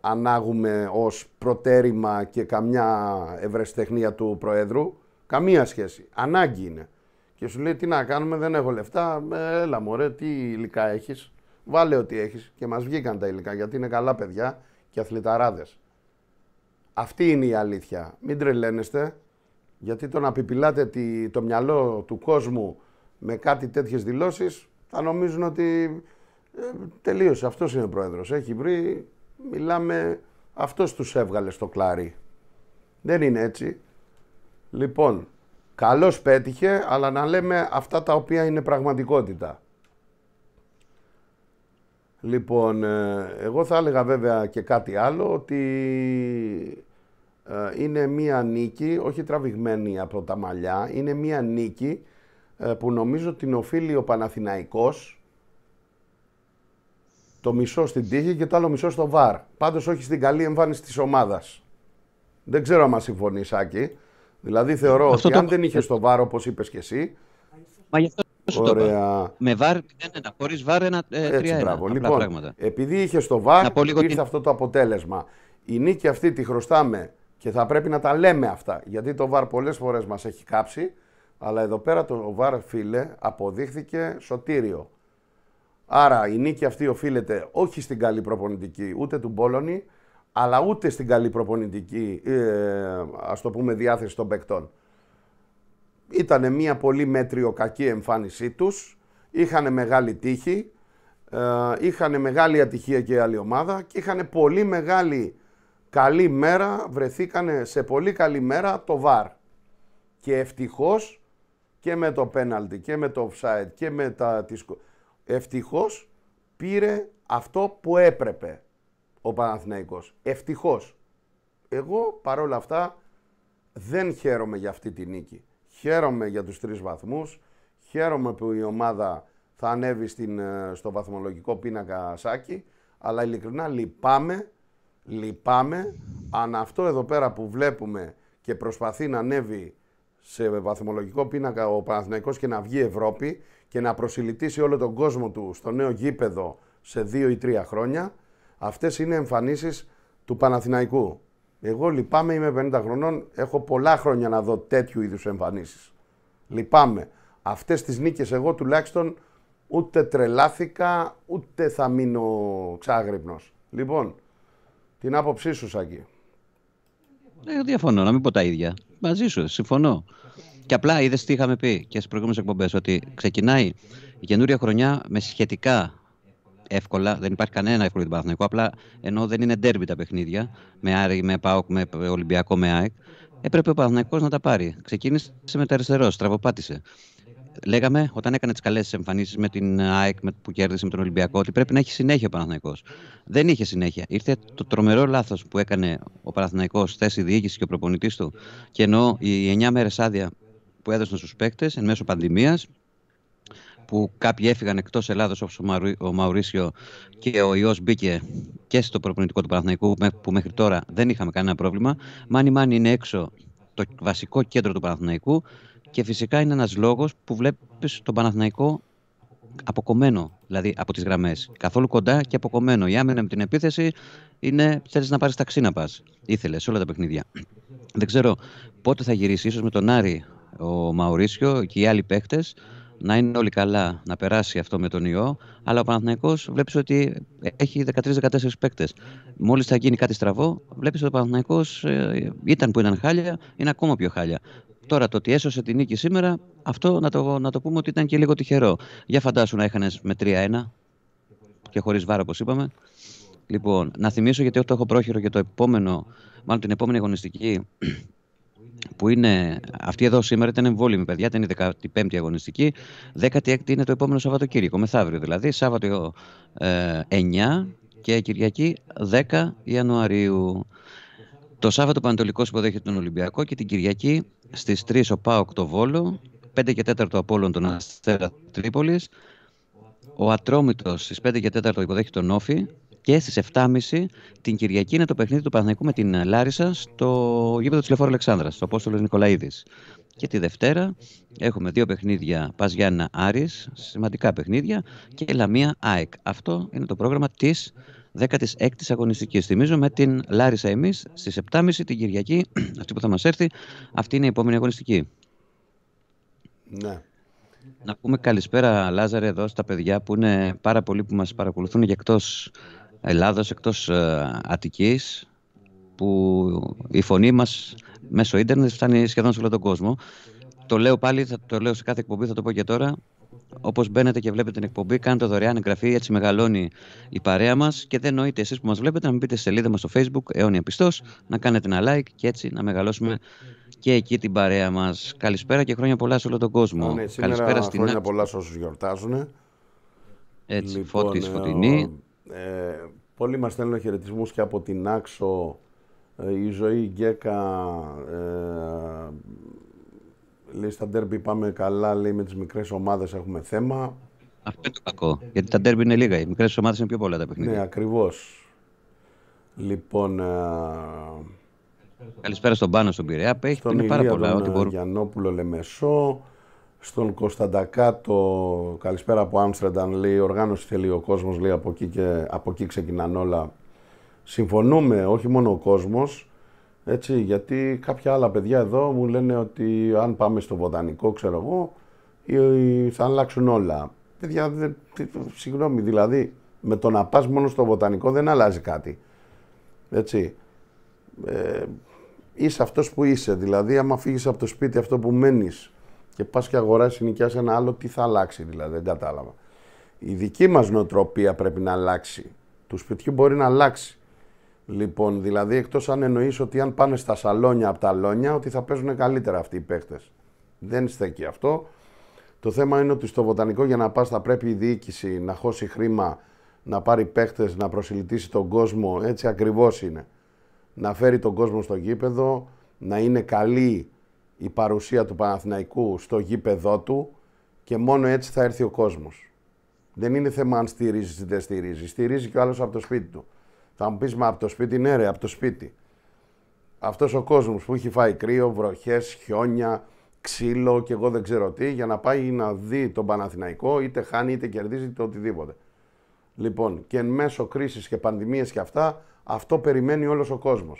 ανάγουμε ως προτέρημα και καμιά ευρεσιτεχνία του Προέδρου. Καμία σχέση. Ανάγκη είναι. Και σου λέει τι να κάνουμε, δεν έχω λεφτά. Ε, έλα μωρέ, τι υλικά έχεις. Βάλε ό,τι έχεις. Και μας βγήκαν τα υλικά γιατί είναι καλά παιδιά και αθληταράδες. Αυτή είναι η αλήθεια. Μην τρελαίνεστε, γιατί το να πιπηλάτε το μυαλό του κόσμου με κάτι τέτοιες δηλώσεις, θα νομίζουν ότι ε, τελείωσε, αυτός είναι ο πρόεδρος. Έχει βρει, μιλάμε, αυτός τους έβγαλε στο κλάρι. Δεν είναι έτσι. Λοιπόν, καλώς πέτυχε, αλλά να λέμε αυτά τα οποία είναι πραγματικότητα. Λοιπόν, ε, εγώ θα έλεγα βέβαια και κάτι άλλο, ότι ε, είναι μία νίκη, όχι τραβηγμένη από τα μαλλιά, είναι μία νίκη ε, που νομίζω την οφείλει ο Παναθηναϊκός, το μισό στην τύχη και το άλλο μισό στο βαρ. Πάντως όχι στην καλή εμφάνιση της ομάδας. Δεν ξέρω αν συμφωνεί, Σάκη. Δηλαδή θεωρώ ότι αν δεν είχες το βαρ, όπως είπες και εσύ, Ωραία. Με βάρ 0-1, ναι, ναι, ναι, χωρίς βάρ 1-3. Ε, Έτσι, μπράβο. Λοιπόν, πράγματα. επειδή είχε το βάρ, ήρθε αυτό το αποτέλεσμα. Η νίκη αυτή τη χρωστάμε και θα πρέπει να τα λέμε αυτά. Γιατί το βάρ πολλές φορές μας έχει κάψει. Αλλά εδώ πέρα το βάρ, φίλε, αποδείχθηκε σωτήριο. Άρα η νίκη αυτή οφείλεται όχι στην καλή προπονητική ούτε του Μπόλωνη, αλλά ούτε στην καλή προπονητική, ε, ας το πούμε, διάθεση των παικτών. Ήταν μια πολύ μέτριο-κακή εμφάνισή τους, είχαν μεγάλη τύχη, ε, είχαν μεγάλη ατυχία και η άλλη ομάδα και είχαν πολύ μεγάλη καλή μέρα, βρεθήκανε σε πολύ καλή μέρα το ΒΑΡ. Και ευτυχώς και με το πέναλτι και με το offside και με τα... Ευτυχώς πήρε αυτό που έπρεπε ο Παναθηναϊκός. Ευτυχώς. Εγώ παρόλα αυτά δεν χαίρομαι για αυτή τη νίκη. Χαίρομαι για τους τρεις βαθμούς. Χαίρομαι που η ομάδα θα ανέβει στην, ε, στο βαθμολογικό πίνακα σάκι, Αλλά ειλικρινά λυπάμαι, λυπάμαι αν αυτό εδώ πέρα που βλέπουμε και προσπαθεί να ανέβει σε βαθμολογικό πίνακα ο Παναθηναϊκός και να βγει Ευρώπη και να προσιλητήσει όλο τον κόσμο του στο νέο γήπεδο σε δύο ή τρία χρόνια, αυτές είναι εμφανίσεις του Παναθηναϊκού. Εγώ λυπάμαι, είμαι 50 χρονών, έχω πολλά χρόνια να δω τέτοιου είδους εμφανίσεις. Λυπάμαι. Αυτές τις νίκες εγώ τουλάχιστον ούτε τρελάθηκα, ούτε θα μείνω ξάγρυπνος. Λοιπόν, την άποψή σου, Σάκη. Ε, διαφωνώ, να μην πω τα ίδια. Μαζί σου, συμφωνώ. Και απλά είδες τι είχαμε πει και στις προηγούμενες εκπομπές, ότι ξεκινάει η καινούρια χρονιά με σχετικά εύκολα. Δεν υπάρχει κανένα εύκολο για τον Παναθηναϊκό. Απλά ενώ δεν είναι ντέρμπι τα παιχνίδια, με Άρη, με ΠΑΟΚ, με Ολυμπιακό, με ΑΕΚ, έπρεπε ο Παναθηναϊκός να τα πάρει. Ξεκίνησε με τα αριστερό, στραβοπάτησε. Λέγαμε όταν έκανε τις καλές εμφανίσεις με την ΑΕΚ που κέρδισε με τον Ολυμπιακό ότι πρέπει να έχει συνέχεια ο Παναθναϊκό. Δεν είχε συνέχεια. Ήρθε το τρομερό λάθος που έκανε ο Παναθναϊκό θέση διοίκηση και ο προπονητής του. Και ενώ οι 9 μέρες άδεια που έδωσαν στους παίκτες εν μέσω πανδημίας που κάποιοι έφυγαν εκτός Ελλάδος όπως ο Μαουρίσιο και ο ιό μπήκε και στο προπονητικό του Παναθηναϊκού που μέχρι τώρα δεν είχαμε κανένα πρόβλημα. Μάνι Μάνι είναι έξω το βασικό κέντρο του Παναθηναϊκού και φυσικά είναι ένας λόγος που βλέπεις τον Παναθηναϊκό αποκομμένο, δηλαδή από τις γραμμές, Καθόλου κοντά και αποκομμένο. Η άμενα με την επίθεση είναι Θέλεις να πάρεις ταξί να πας. Ήθελες όλα τα παιχνίδια. Δεν ξέρω πότε θα γυρίσεις, ίσως με τον Άρη ο Μαουρίσιο και οι άλλοι παίχτες να είναι όλοι καλά, να περάσει αυτό με τον ιό. Αλλά ο Παναθηναϊκός βλέπεις ότι έχει 13-14 παίκτες. Μόλις θα γίνει κάτι στραβό, βλέπεις ότι ο Παναθηναϊκός ε, ήταν που ήταν χάλια, είναι ακόμα πιο χάλια. Τώρα το ότι έσωσε την νίκη σήμερα, αυτό να το, να το πούμε ότι ήταν και λίγο τυχερό. Για φαντάσου να είχαν με 3-1 και χωρίς βάρο, όπως είπαμε. Λοιπόν, να θυμίσω γιατί αυτό έχω πρόχειρο για το επόμενο, μάλλον την επόμενη αγωνιστική που είναι, αυτή εδώ σήμερα ήταν εμβόλυμη, παιδιά, ήταν η 15η αγωνιστική. 16η είναι το επόμενο Σαββατοκύριακο, μεθαύριο δηλαδή, Σάββατο 9 ε, και Κυριακή 10 Ιανουαρίου. Το Σάββατο Πανατολικός υποδέχεται τον Ολυμπιακό και την Κυριακή στις 3 ο ΠΑΟΚ το Βόλο, 5 και 4 Απόλλων τον Αστέρα Τρίπολης, ο Ατρόμητος στις 5 και 4 υποδέχεται τον Όφη, και στις 7.30 την Κυριακή είναι το παιχνίδι του Παναθηναϊκού με την Λάρισα στο γήπεδο της Λεφόρα Αλεξάνδρας, στο Απόστολος Νικολαίδης. Και τη Δευτέρα έχουμε δύο παιχνίδια Παζιάννα Άρης, σημαντικά παιχνίδια, και Λαμία ΑΕΚ. Αυτό είναι το πρόγραμμα της 16η αγωνιστικής. Θυμίζω με την Λάρισα εμείς στις 7.30 την Κυριακή, [clears throat] αυτή που θα μας έρθει, αυτή είναι η επόμενη αγωνιστική. Ναι. Να πούμε καλησπέρα Λάζαρε εδώ στα παιδιά που είναι πάρα πολλοί που μας παρακολουθούν και εκτός Ελλάδος εκτός ε, Αττικής που η φωνή μας μέσω ίντερνετ φτάνει σχεδόν σε όλο τον κόσμο. Το λέω πάλι, θα το λέω σε κάθε εκπομπή, θα το πω και τώρα. Όπως μπαίνετε και βλέπετε την εκπομπή, κάντε δωρεάν εγγραφή, έτσι μεγαλώνει η παρέα μας και δεν νοείται εσείς που μας βλέπετε να μην πείτε στη σελίδα μας στο facebook αιώνια πιστός, να κάνετε ένα like και έτσι να μεγαλώσουμε και εκεί την παρέα μας. Καλησπέρα και χρόνια πολλά σε όλο τον κόσμο. Ναι, σήμερα Καλησπέρα χρόνια πολλά σε όσους γιορτάζουν. Έτσι, λοιπόν, ε, φωτεινή. Ε, πολλοί μας στέλνουν χαιρετισμούς και από την Άξο. Ε, η ζωή Γκέκα ε, λέει στα ντέρμπι πάμε καλά, λέει με τις μικρές ομάδες έχουμε θέμα. Αυτό είναι το κακό, γιατί τα ντέρμπι είναι λίγα, οι μικρές ομάδες είναι πιο πολλά τα παιχνίδια. Ναι, ακριβώς. Λοιπόν... Ε, Καλησπέρα στον Πάνο, στον Πειραιά. Έχει πάρα πολλά. Τον ό,τι ε, μπορούμε. Γιαννόπουλο Λεμεσό. Στον Κωνσταντακάτο, καλησπέρα από Άμστερνταμ, λέει, οργάνωση θέλει ο κόσμος, λέει, από εκεί, και, από εκεί ξεκινάνε όλα. Συμφωνούμε, όχι μόνο ο κόσμος, έτσι, γιατί κάποια άλλα παιδιά εδώ μου λένε ότι αν πάμε στο βοτανικό, ξέρω εγώ, θα αλλάξουν όλα. Παιδιά, συγγνώμη, δηλαδή, με το να πας μόνο στο βοτανικό δεν αλλάζει κάτι. Έτσι. Ε, είσαι αυτός που είσαι, δηλαδή άμα φύγεις από το σπίτι αυτό που μένεις και πας και αγοράσει σε ένα άλλο, τι θα αλλάξει δηλαδή, δεν κατάλαβα. Η δική μας νοοτροπία πρέπει να αλλάξει. Του σπιτιού μπορεί να αλλάξει. Λοιπόν, δηλαδή εκτός αν εννοείς ότι αν πάνε στα σαλόνια από τα λόνια, ότι θα παίζουν καλύτερα αυτοί οι παίχτες. Δεν στέκει αυτό. Το θέμα είναι ότι στο βοτανικό για να πας θα πρέπει η διοίκηση να χώσει χρήμα, να πάρει παίχτες, να προσιλητήσει τον κόσμο. Έτσι ακριβώς είναι. Να φέρει τον κόσμο στο γήπεδο, να είναι καλή η παρουσία του Παναθηναϊκού στο γήπεδό του και μόνο έτσι θα έρθει ο κόσμος. Δεν είναι θέμα αν στηρίζεις ή δεν στηρίζεις. Στηρίζει και άλλος από το σπίτι του. Θα μου πεις, μα από το σπίτι, ναι, ρε, από το σπίτι. Αυτός ο κόσμος που έχει φάει κρύο, βροχές, χιόνια, ξύλο και εγώ δεν ξέρω τι, για να πάει να δει τον Παναθηναϊκό, είτε χάνει είτε κερδίζει είτε οτιδήποτε. Λοιπόν, και εν μέσω κρίσης και πανδημίες και αυτά, αυτό περιμένει όλος ο κόσμος.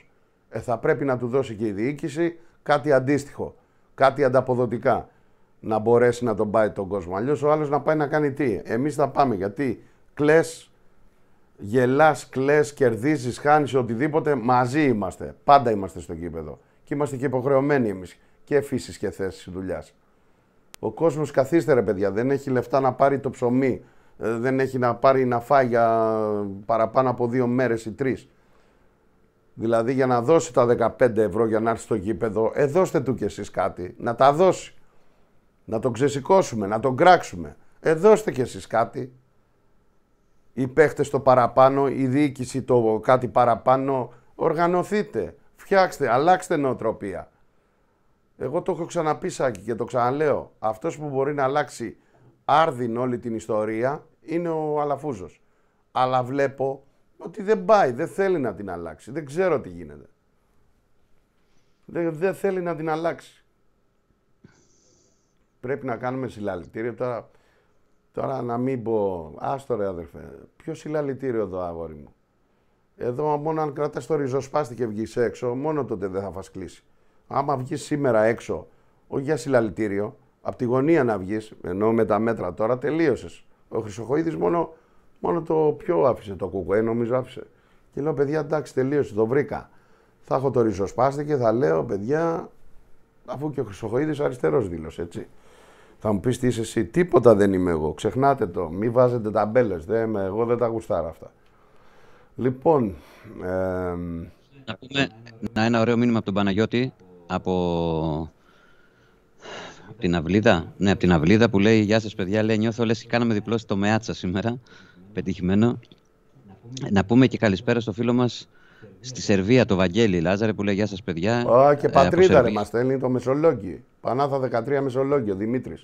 Ε, θα πρέπει να του δώσει και η διοίκηση κάτι αντίστοιχο, κάτι ανταποδοτικά να μπορέσει να τον πάει τον κόσμο. Αλλιώς ο άλλος να πάει να κάνει τι. Εμείς θα πάμε γιατί κλες, γελάς, κλες, κερδίζεις, χάνεις οτιδήποτε. Μαζί είμαστε. Πάντα είμαστε στο κήπεδο. Και είμαστε και υποχρεωμένοι εμείς και φύσης και θέση δουλειάς. Ο κόσμος καθίστε παιδιά, δεν έχει λεφτά να πάρει το ψωμί, ε, δεν έχει να πάρει να φάει για παραπάνω από δύο μέρες ή τρεις. Δηλαδή για να δώσει τα 15 ευρώ για να έρθει στο γήπεδο, ε, δώστε του κι εσείς κάτι, να τα δώσει. Να τον ξεσηκώσουμε, να τον κράξουμε. Ε, δώστε κι εσείς κάτι. Οι παίχτες το παραπάνω, η διοίκηση το κάτι παραπάνω. Οργανωθείτε, φτιάξτε, αλλάξτε νοοτροπία. Εγώ το έχω ξαναπεί Σάκη και το ξαναλέω. Αυτός που μπορεί να αλλάξει άρδιν όλη την ιστορία είναι ο Αλαφούζος. Αλλά βλέπω ότι δεν πάει, δεν θέλει να την αλλάξει. Δεν ξέρω τι γίνεται. Δεν, δεν θέλει να την αλλάξει. Πρέπει να κάνουμε συλλαλητήριο. Τώρα, τώρα να μην πω, άστο ρε αδερφέ, ποιο συλλαλητήριο εδώ αγόρι μου. Εδώ μόνο αν κρατάς το ριζοσπάστη και βγεις έξω, μόνο τότε δεν θα φας κλείσει. Άμα βγεις σήμερα έξω, όχι για συλλαλητήριο, από τη γωνία να βγεις, ενώ με τα μέτρα τώρα τελείωσες. Ο Χρυσοχοίδης μόνο Μόνο το πιο άφησε το κουκουέ, νομίζω άφησε. Και λέω, παιδιά, εντάξει, τελείωσε, το βρήκα. Θα έχω το ριζοσπάστη και θα λέω, παιδιά, αφού και ο Χρυσοχοίδης αριστερός δήλωσε, έτσι. Θα μου πεις τι είσαι εσύ. Τίποτα δεν είμαι εγώ. Ξεχνάτε το. Μη βάζετε ταμπέλες. Εγώ δεν τα γουστάρα αυτά. Λοιπόν. Ε... Να πούμε να, ένα ωραίο μήνυμα από τον Παναγιώτη. Από την Αυλίδα. Ναι, από την Αυλίδα που λέει Γεια σας, παιδιά. Λέει, νιώθω λες και κάναμε διπλώσεις το Μεάτσα σήμερα πετυχημένο. Να πούμε και καλησπέρα στο φίλο μας στη Σερβία, το Βαγγέλη Λάζαρε που λέει Γεια σας, παιδιά. Α, και ε, πατρίδα ρε, μας στέλνει το Μεσολόγγι. Πανάθα 13 Μεσολόγγιο, Δημήτρη.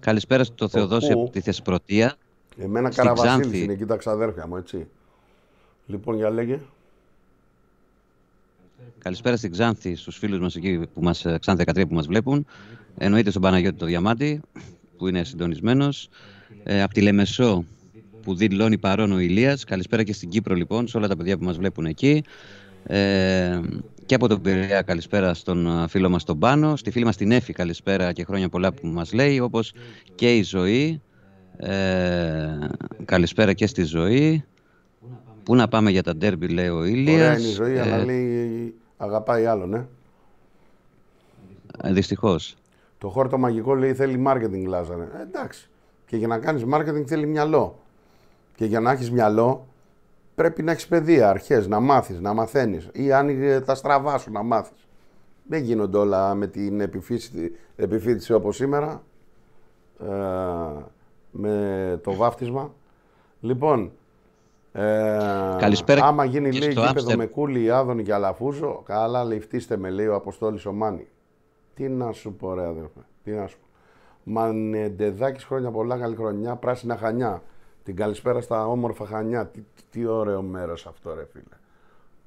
Καλησπέρα στο Θεοδόση από τη Θεσπρωτεία. Εμένα Καραβασίλη είναι εκεί τα ξαδέρφια μου, έτσι. Λοιπόν, για λέγε. Καλησπέρα στην Ξάνθη, στους φίλους μας εκεί που μας, Ξάνθη 13 που μας βλέπουν. Εννοείται στον Παναγιώτη το Διαμάντη, που είναι συντονισμένος ε, από τη Λεμεσό που δηλώνει παρόν ο Ηλίας. Καλησπέρα και στην Κύπρο λοιπόν, σε όλα τα παιδιά που μας βλέπουν εκεί. Ε, και από τον Πειραιά καλησπέρα στον φίλο μας τον Πάνο, στη φίλη μας την Εφη καλησπέρα και χρόνια πολλά που μας λέει, όπως και η Ζωή. Ε, καλησπέρα και στη Ζωή. Πού να πάμε για τα ντέρμπι λέει ο Ηλίας. Ωραία είναι η Ζωή, ε, αλλά λέει αγαπάει άλλον, ε. ε. Δυστυχώς. Το χόρτο μαγικό λέει θέλει marketing λάζανε. Ε, εντάξει. Και για να κάνεις marketing θέλει μυαλό. Και για να έχεις μυαλό, πρέπει να έχεις παιδεία, αρχές, να μάθεις, να μαθαίνεις ή αν ε, τα στραβά σου να μάθεις. Δεν γίνονται όλα με την επιφύτηση, όπω όπως σήμερα, ε, με το βάφτισμα. Λοιπόν, ε, Καλησπέρα άμα γίνει λίγο γήπεδο με κούλι, άδων και αλαφούζο, καλά λεφτίστε με, λέει ο Αποστόλης Ομάνη. Τι να σου πω ρε αδερφέ, τι να σου πω. Μανεντεδάκη, χρόνια πολλά, καλή χρονιά. Πράσινα χανιά. Την καλησπέρα στα όμορφα χανιά. Τι, ωραίο μέρος αυτό, ρε φίλε.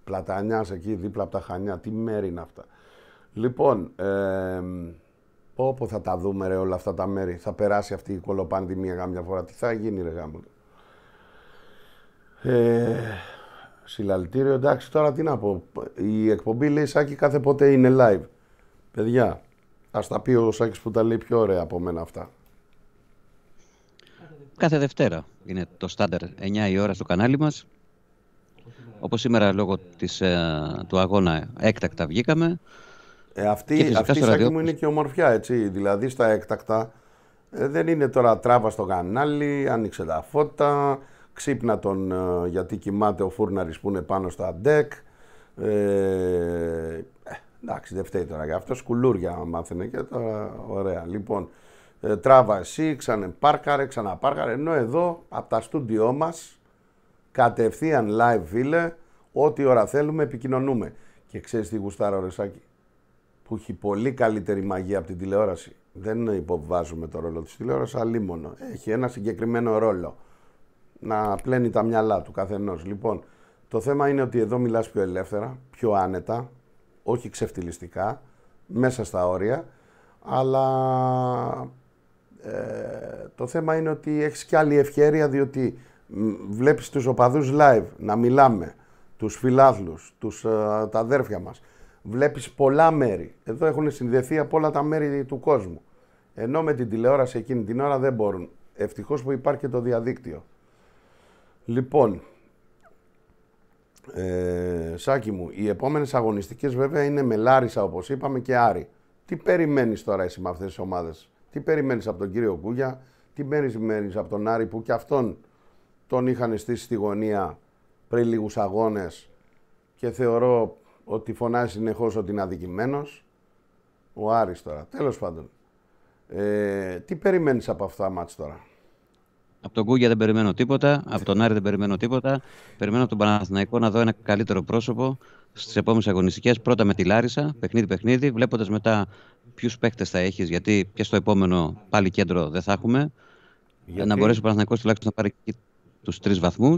Πλατανιάς εκεί δίπλα από τα χανιά. Τι μέρη είναι αυτά. Λοιπόν, ε, όπου θα τα δούμε ρε όλα αυτά τα μέρη. Θα περάσει αυτή η κολοπανδημία κάμια φορά. Τι θα γίνει ρε γάμο. Ε, συλλαλητήριο, εντάξει, τώρα τι να πω. Η εκπομπή λέει Σάκη κάθε πότε είναι live. Παιδιά, Ας τα πει ο Σάκης που τα λέει πιο ωραία από μένα αυτά. Κάθε Δευτέρα είναι το στάνταρ 9 η ώρα στο κανάλι μας. Όπως σήμερα λόγω της, ε, του αγώνα έκτακτα βγήκαμε. Ε, αυτή αυτή Σάκη μου είναι και ομορφιά, έτσι. Δηλαδή στα έκτακτα ε, δεν είναι τώρα τράβα στο κανάλι, άνοιξε τα φώτα, ξύπνα τον ε, γιατί κοιμάται ο φούρναρης που είναι πάνω στα ντεκ. Ε, Εντάξει, δεν φταίει τώρα για αυτό. Σκουλούρια μάθαινε και τώρα. Ωραία. Λοιπόν, ε, τράβα εσύ, ξανεπάρκαρε, ξαναπάρκαρε. Ενώ εδώ από τα στούντιό μας, κατευθείαν live, φίλε, ό,τι ώρα θέλουμε επικοινωνούμε. Και ξέρεις τι γουστάρα, Ρεσάκη, που έχει πολύ καλύτερη μαγεία από την τηλεόραση. Δεν υποβάζουμε το ρόλο της τηλεόρασης, αλίμονο. Έχει ένα συγκεκριμένο ρόλο. Να πλένει τα μυαλά του καθενός. Λοιπόν, το θέμα είναι ότι εδώ μιλάς πιο ελεύθερα, πιο άνετα, όχι ξεφτυλιστικά, μέσα στα όρια, αλλά ε, το θέμα είναι ότι έχεις και άλλη ευκαιρία διότι βλέπεις τους οπαδούς live να μιλάμε, τους φιλάθλους, τους, ε, τα αδέρφια μας. Βλέπεις πολλά μέρη. Εδώ έχουν συνδεθεί από όλα τα μέρη του κόσμου. Ενώ με την τηλεόραση εκείνη την ώρα δεν μπορούν. Ευτυχώς που υπάρχει και το διαδίκτυο. Λοιπόν, ε, Σάκη μου, οι επόμενες αγωνιστικές βέβαια είναι με Λάρισα όπως είπαμε και Άρη. Τι περιμένεις τώρα εσύ με αυτές τις ομάδες, τι περιμένεις από τον κύριο Κούγια, τι περιμένεις από τον Άρη που και αυτόν τον είχαν στήσει στη γωνία πριν λίγους αγώνες και θεωρώ ότι φωνάζει συνεχώς ότι είναι αδικημένος. Ο Άρης τώρα, τέλος πάντων. Ε, τι περιμένεις από αυτά μάτς τώρα. Από τον Κούγια δεν περιμένω τίποτα. Από τον Άρη δεν περιμένω τίποτα. Περιμένω από τον Παναθηναϊκό να δω ένα καλύτερο πρόσωπο στις επόμενες αγωνιστικές. Πρώτα με τη Λάρισα, παιχνίδι-παιχνίδι, βλέποντας μετά ποιους παίχτε θα έχεις, γιατί και στο επόμενο πάλι κέντρο δεν θα έχουμε. για Να μπορέσει ο Παναθηναϊκός τουλάχιστον να πάρει τους τρεις βαθμούς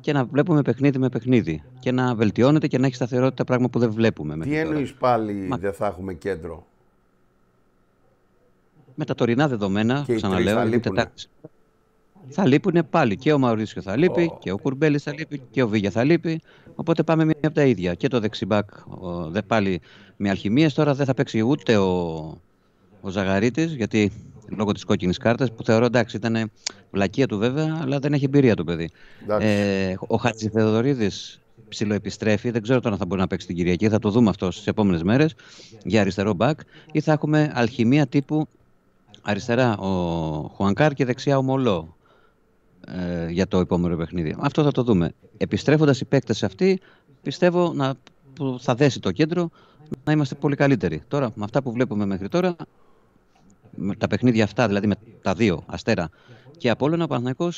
και να βλέπουμε παιχνίδι με παιχνίδι. Και να βελτιώνεται και να έχει σταθερότητα πράγμα που δεν βλέπουμε. Τι εννοείς πάλι Μα... δεν θα έχουμε κέντρο. Με τα τωρινά δεδομένα, ξαναλέω, Τετάρτη θα λείπουν πάλι. Και ο Μαουρίσιο θα λείπει, και ο Κουρμπέλης θα λείπει, και ο Βίγια θα λείπει. Οπότε πάμε μία από τα ίδια. Και το δεξιμπάκ δεν πάλι με αλχημίες. Τώρα δεν θα παίξει ούτε ο, ο Ζαγαρίτης, γιατί λόγω της κόκκινης κάρτας που θεωρώ εντάξει ήταν βλακεία του βέβαια, αλλά δεν έχει εμπειρία το παιδί. Ε, ο Θεοδωρίδης ψιλοεπιστρέφει. Δεν ξέρω τώρα αν θα μπορεί να παίξει την Κυριακή. Θα το δούμε αυτό στις επόμενες μέρες για αριστερό μπακ ή θα έχουμε αλχημία τύπου αριστερά ο Χουανκάρ και δεξιά ο Μολό. Ε, για το επόμενο παιχνίδι. Αυτό θα το δούμε. Επιστρέφοντας οι παίκτες αυτή πιστεύω να, που θα δέσει το κέντρο να είμαστε πολύ καλύτεροι. Τώρα, με αυτά που βλέπουμε μέχρι τώρα, με τα παιχνίδια αυτά, δηλαδή με τα δύο αστέρα και από όλο ο Παναθυναϊκό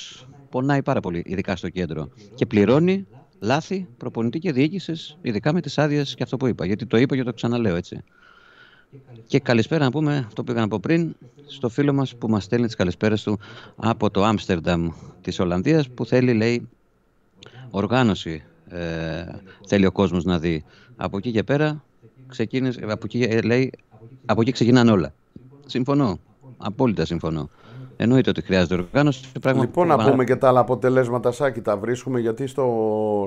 πονάει πάρα πολύ, ειδικά στο κέντρο. Και πληρώνει λάθη προπονητική διοίκησης, ειδικά με τις άδειες και αυτό που είπα. Γιατί το είπα και το ξαναλέω έτσι. Και καλησπέρα να πούμε, αυτό που να πω πριν, στο φίλο μας που μας στέλνει τις καλησπέρες του από το Άμστερνταμ της Ολλανδίας που θέλει, λέει, οργάνωση ε, θέλει ο κόσμος να δει. Από εκεί και πέρα, από εκεί, ε, λέει, από εκεί ξεκινάνε όλα. Συμφωνώ, απόλυτα συμφωνώ. Εννοείται ότι χρειάζεται οργάνωση. λοιπόν, να πούμε και τα άλλα αποτελέσματα, Σάκη, τα βρίσκουμε γιατί στο,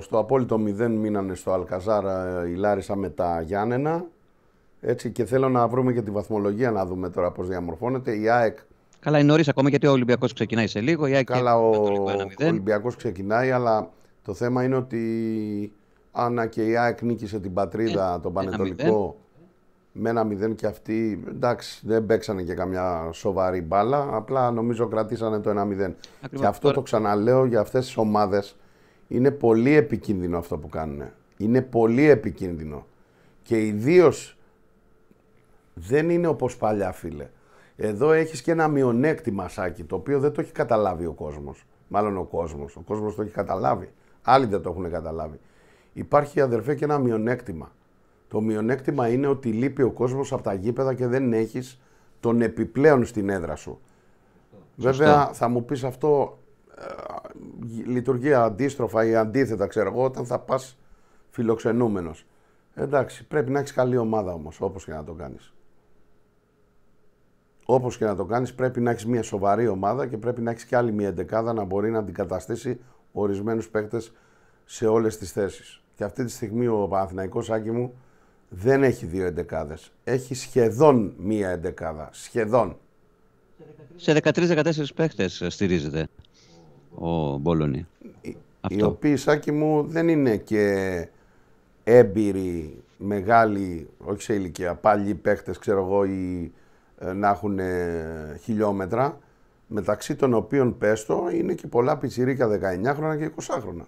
στο απόλυτο μηδέν μείνανε στο Αλκαζάρα ε, η Λάρισα με τα Γιάννενα. Έτσι, και θέλω να βρούμε και τη βαθμολογία να δούμε τώρα πώς διαμορφώνεται. Η ΑΕΚ. Καλά, είναι νωρίς ακόμα γιατί ο Ολυμπιακός ξεκινάει σε λίγο. Η ΑΕΚ Καλά, ο, ο Ολυμπιακός ξεκινάει, αλλά το θέμα είναι ότι αν και η ΑΕΚ νίκησε την πατρίδα, ε, τον Πανετολικό, με ένα 0 και αυτοί. Εντάξει, δεν παίξανε και καμιά σοβαρή μπάλα. Απλά νομίζω κρατήσανε το ένα 0 και αυτό το ξαναλέω για αυτές τις ομάδες. Είναι πολύ επικίνδυνο αυτό που κάνουν. Είναι πολύ επικίνδυνο. Και ιδίως δεν είναι όπως παλιά, φίλε. Εδώ έχεις και ένα μειονέκτημα σάκι, το οποίο δεν το έχει καταλάβει ο κόσμος. Μάλλον ο κόσμος. Ο κόσμος το έχει καταλάβει. Άλλοι δεν το έχουν καταλάβει. Υπάρχει, αδερφέ, και ένα μειονέκτημα. Το μειονέκτημα είναι ότι λείπει ο κόσμος από τα γήπεδα και δεν έχεις τον επιπλέον στην έδρα σου. Βέβαια, θα μου πεις αυτό ε, λειτουργεί αντίστροφα ή αντίθετα, ξέρω εγώ, όταν θα πας φιλοξενούμενος. Εντάξει, πρέπει να έχεις καλή ομάδα όμως, όπως και να το κάνεις. Όπως και να το κάνεις, πρέπει να έχεις μια σοβαρή ομάδα και πρέπει να έχεις και άλλη μια εντεκάδα να μπορεί να αντικαταστήσει ορισμένους παίκτες σε όλες τις θέσεις. Και αυτή τη στιγμή ο Παναθηναϊκός Άκη μου δεν έχει δύο εντεκάδες. Έχει σχεδόν μία εντεκάδα. Σχεδόν. Σε 13-14 παίχτε στηρίζεται ο Μπόλωνη. Οι, οι οποίοι, μου, δεν είναι και έμπειροι, μεγάλοι, όχι σε ηλικία, πάλι ξέρω εγώ, οι ε, να έχουν ε, χιλιόμετρα, μεταξύ των οποίων πέστο είναι και πολλά πιτσιρίκα 19χρονα και 20 χρόνια.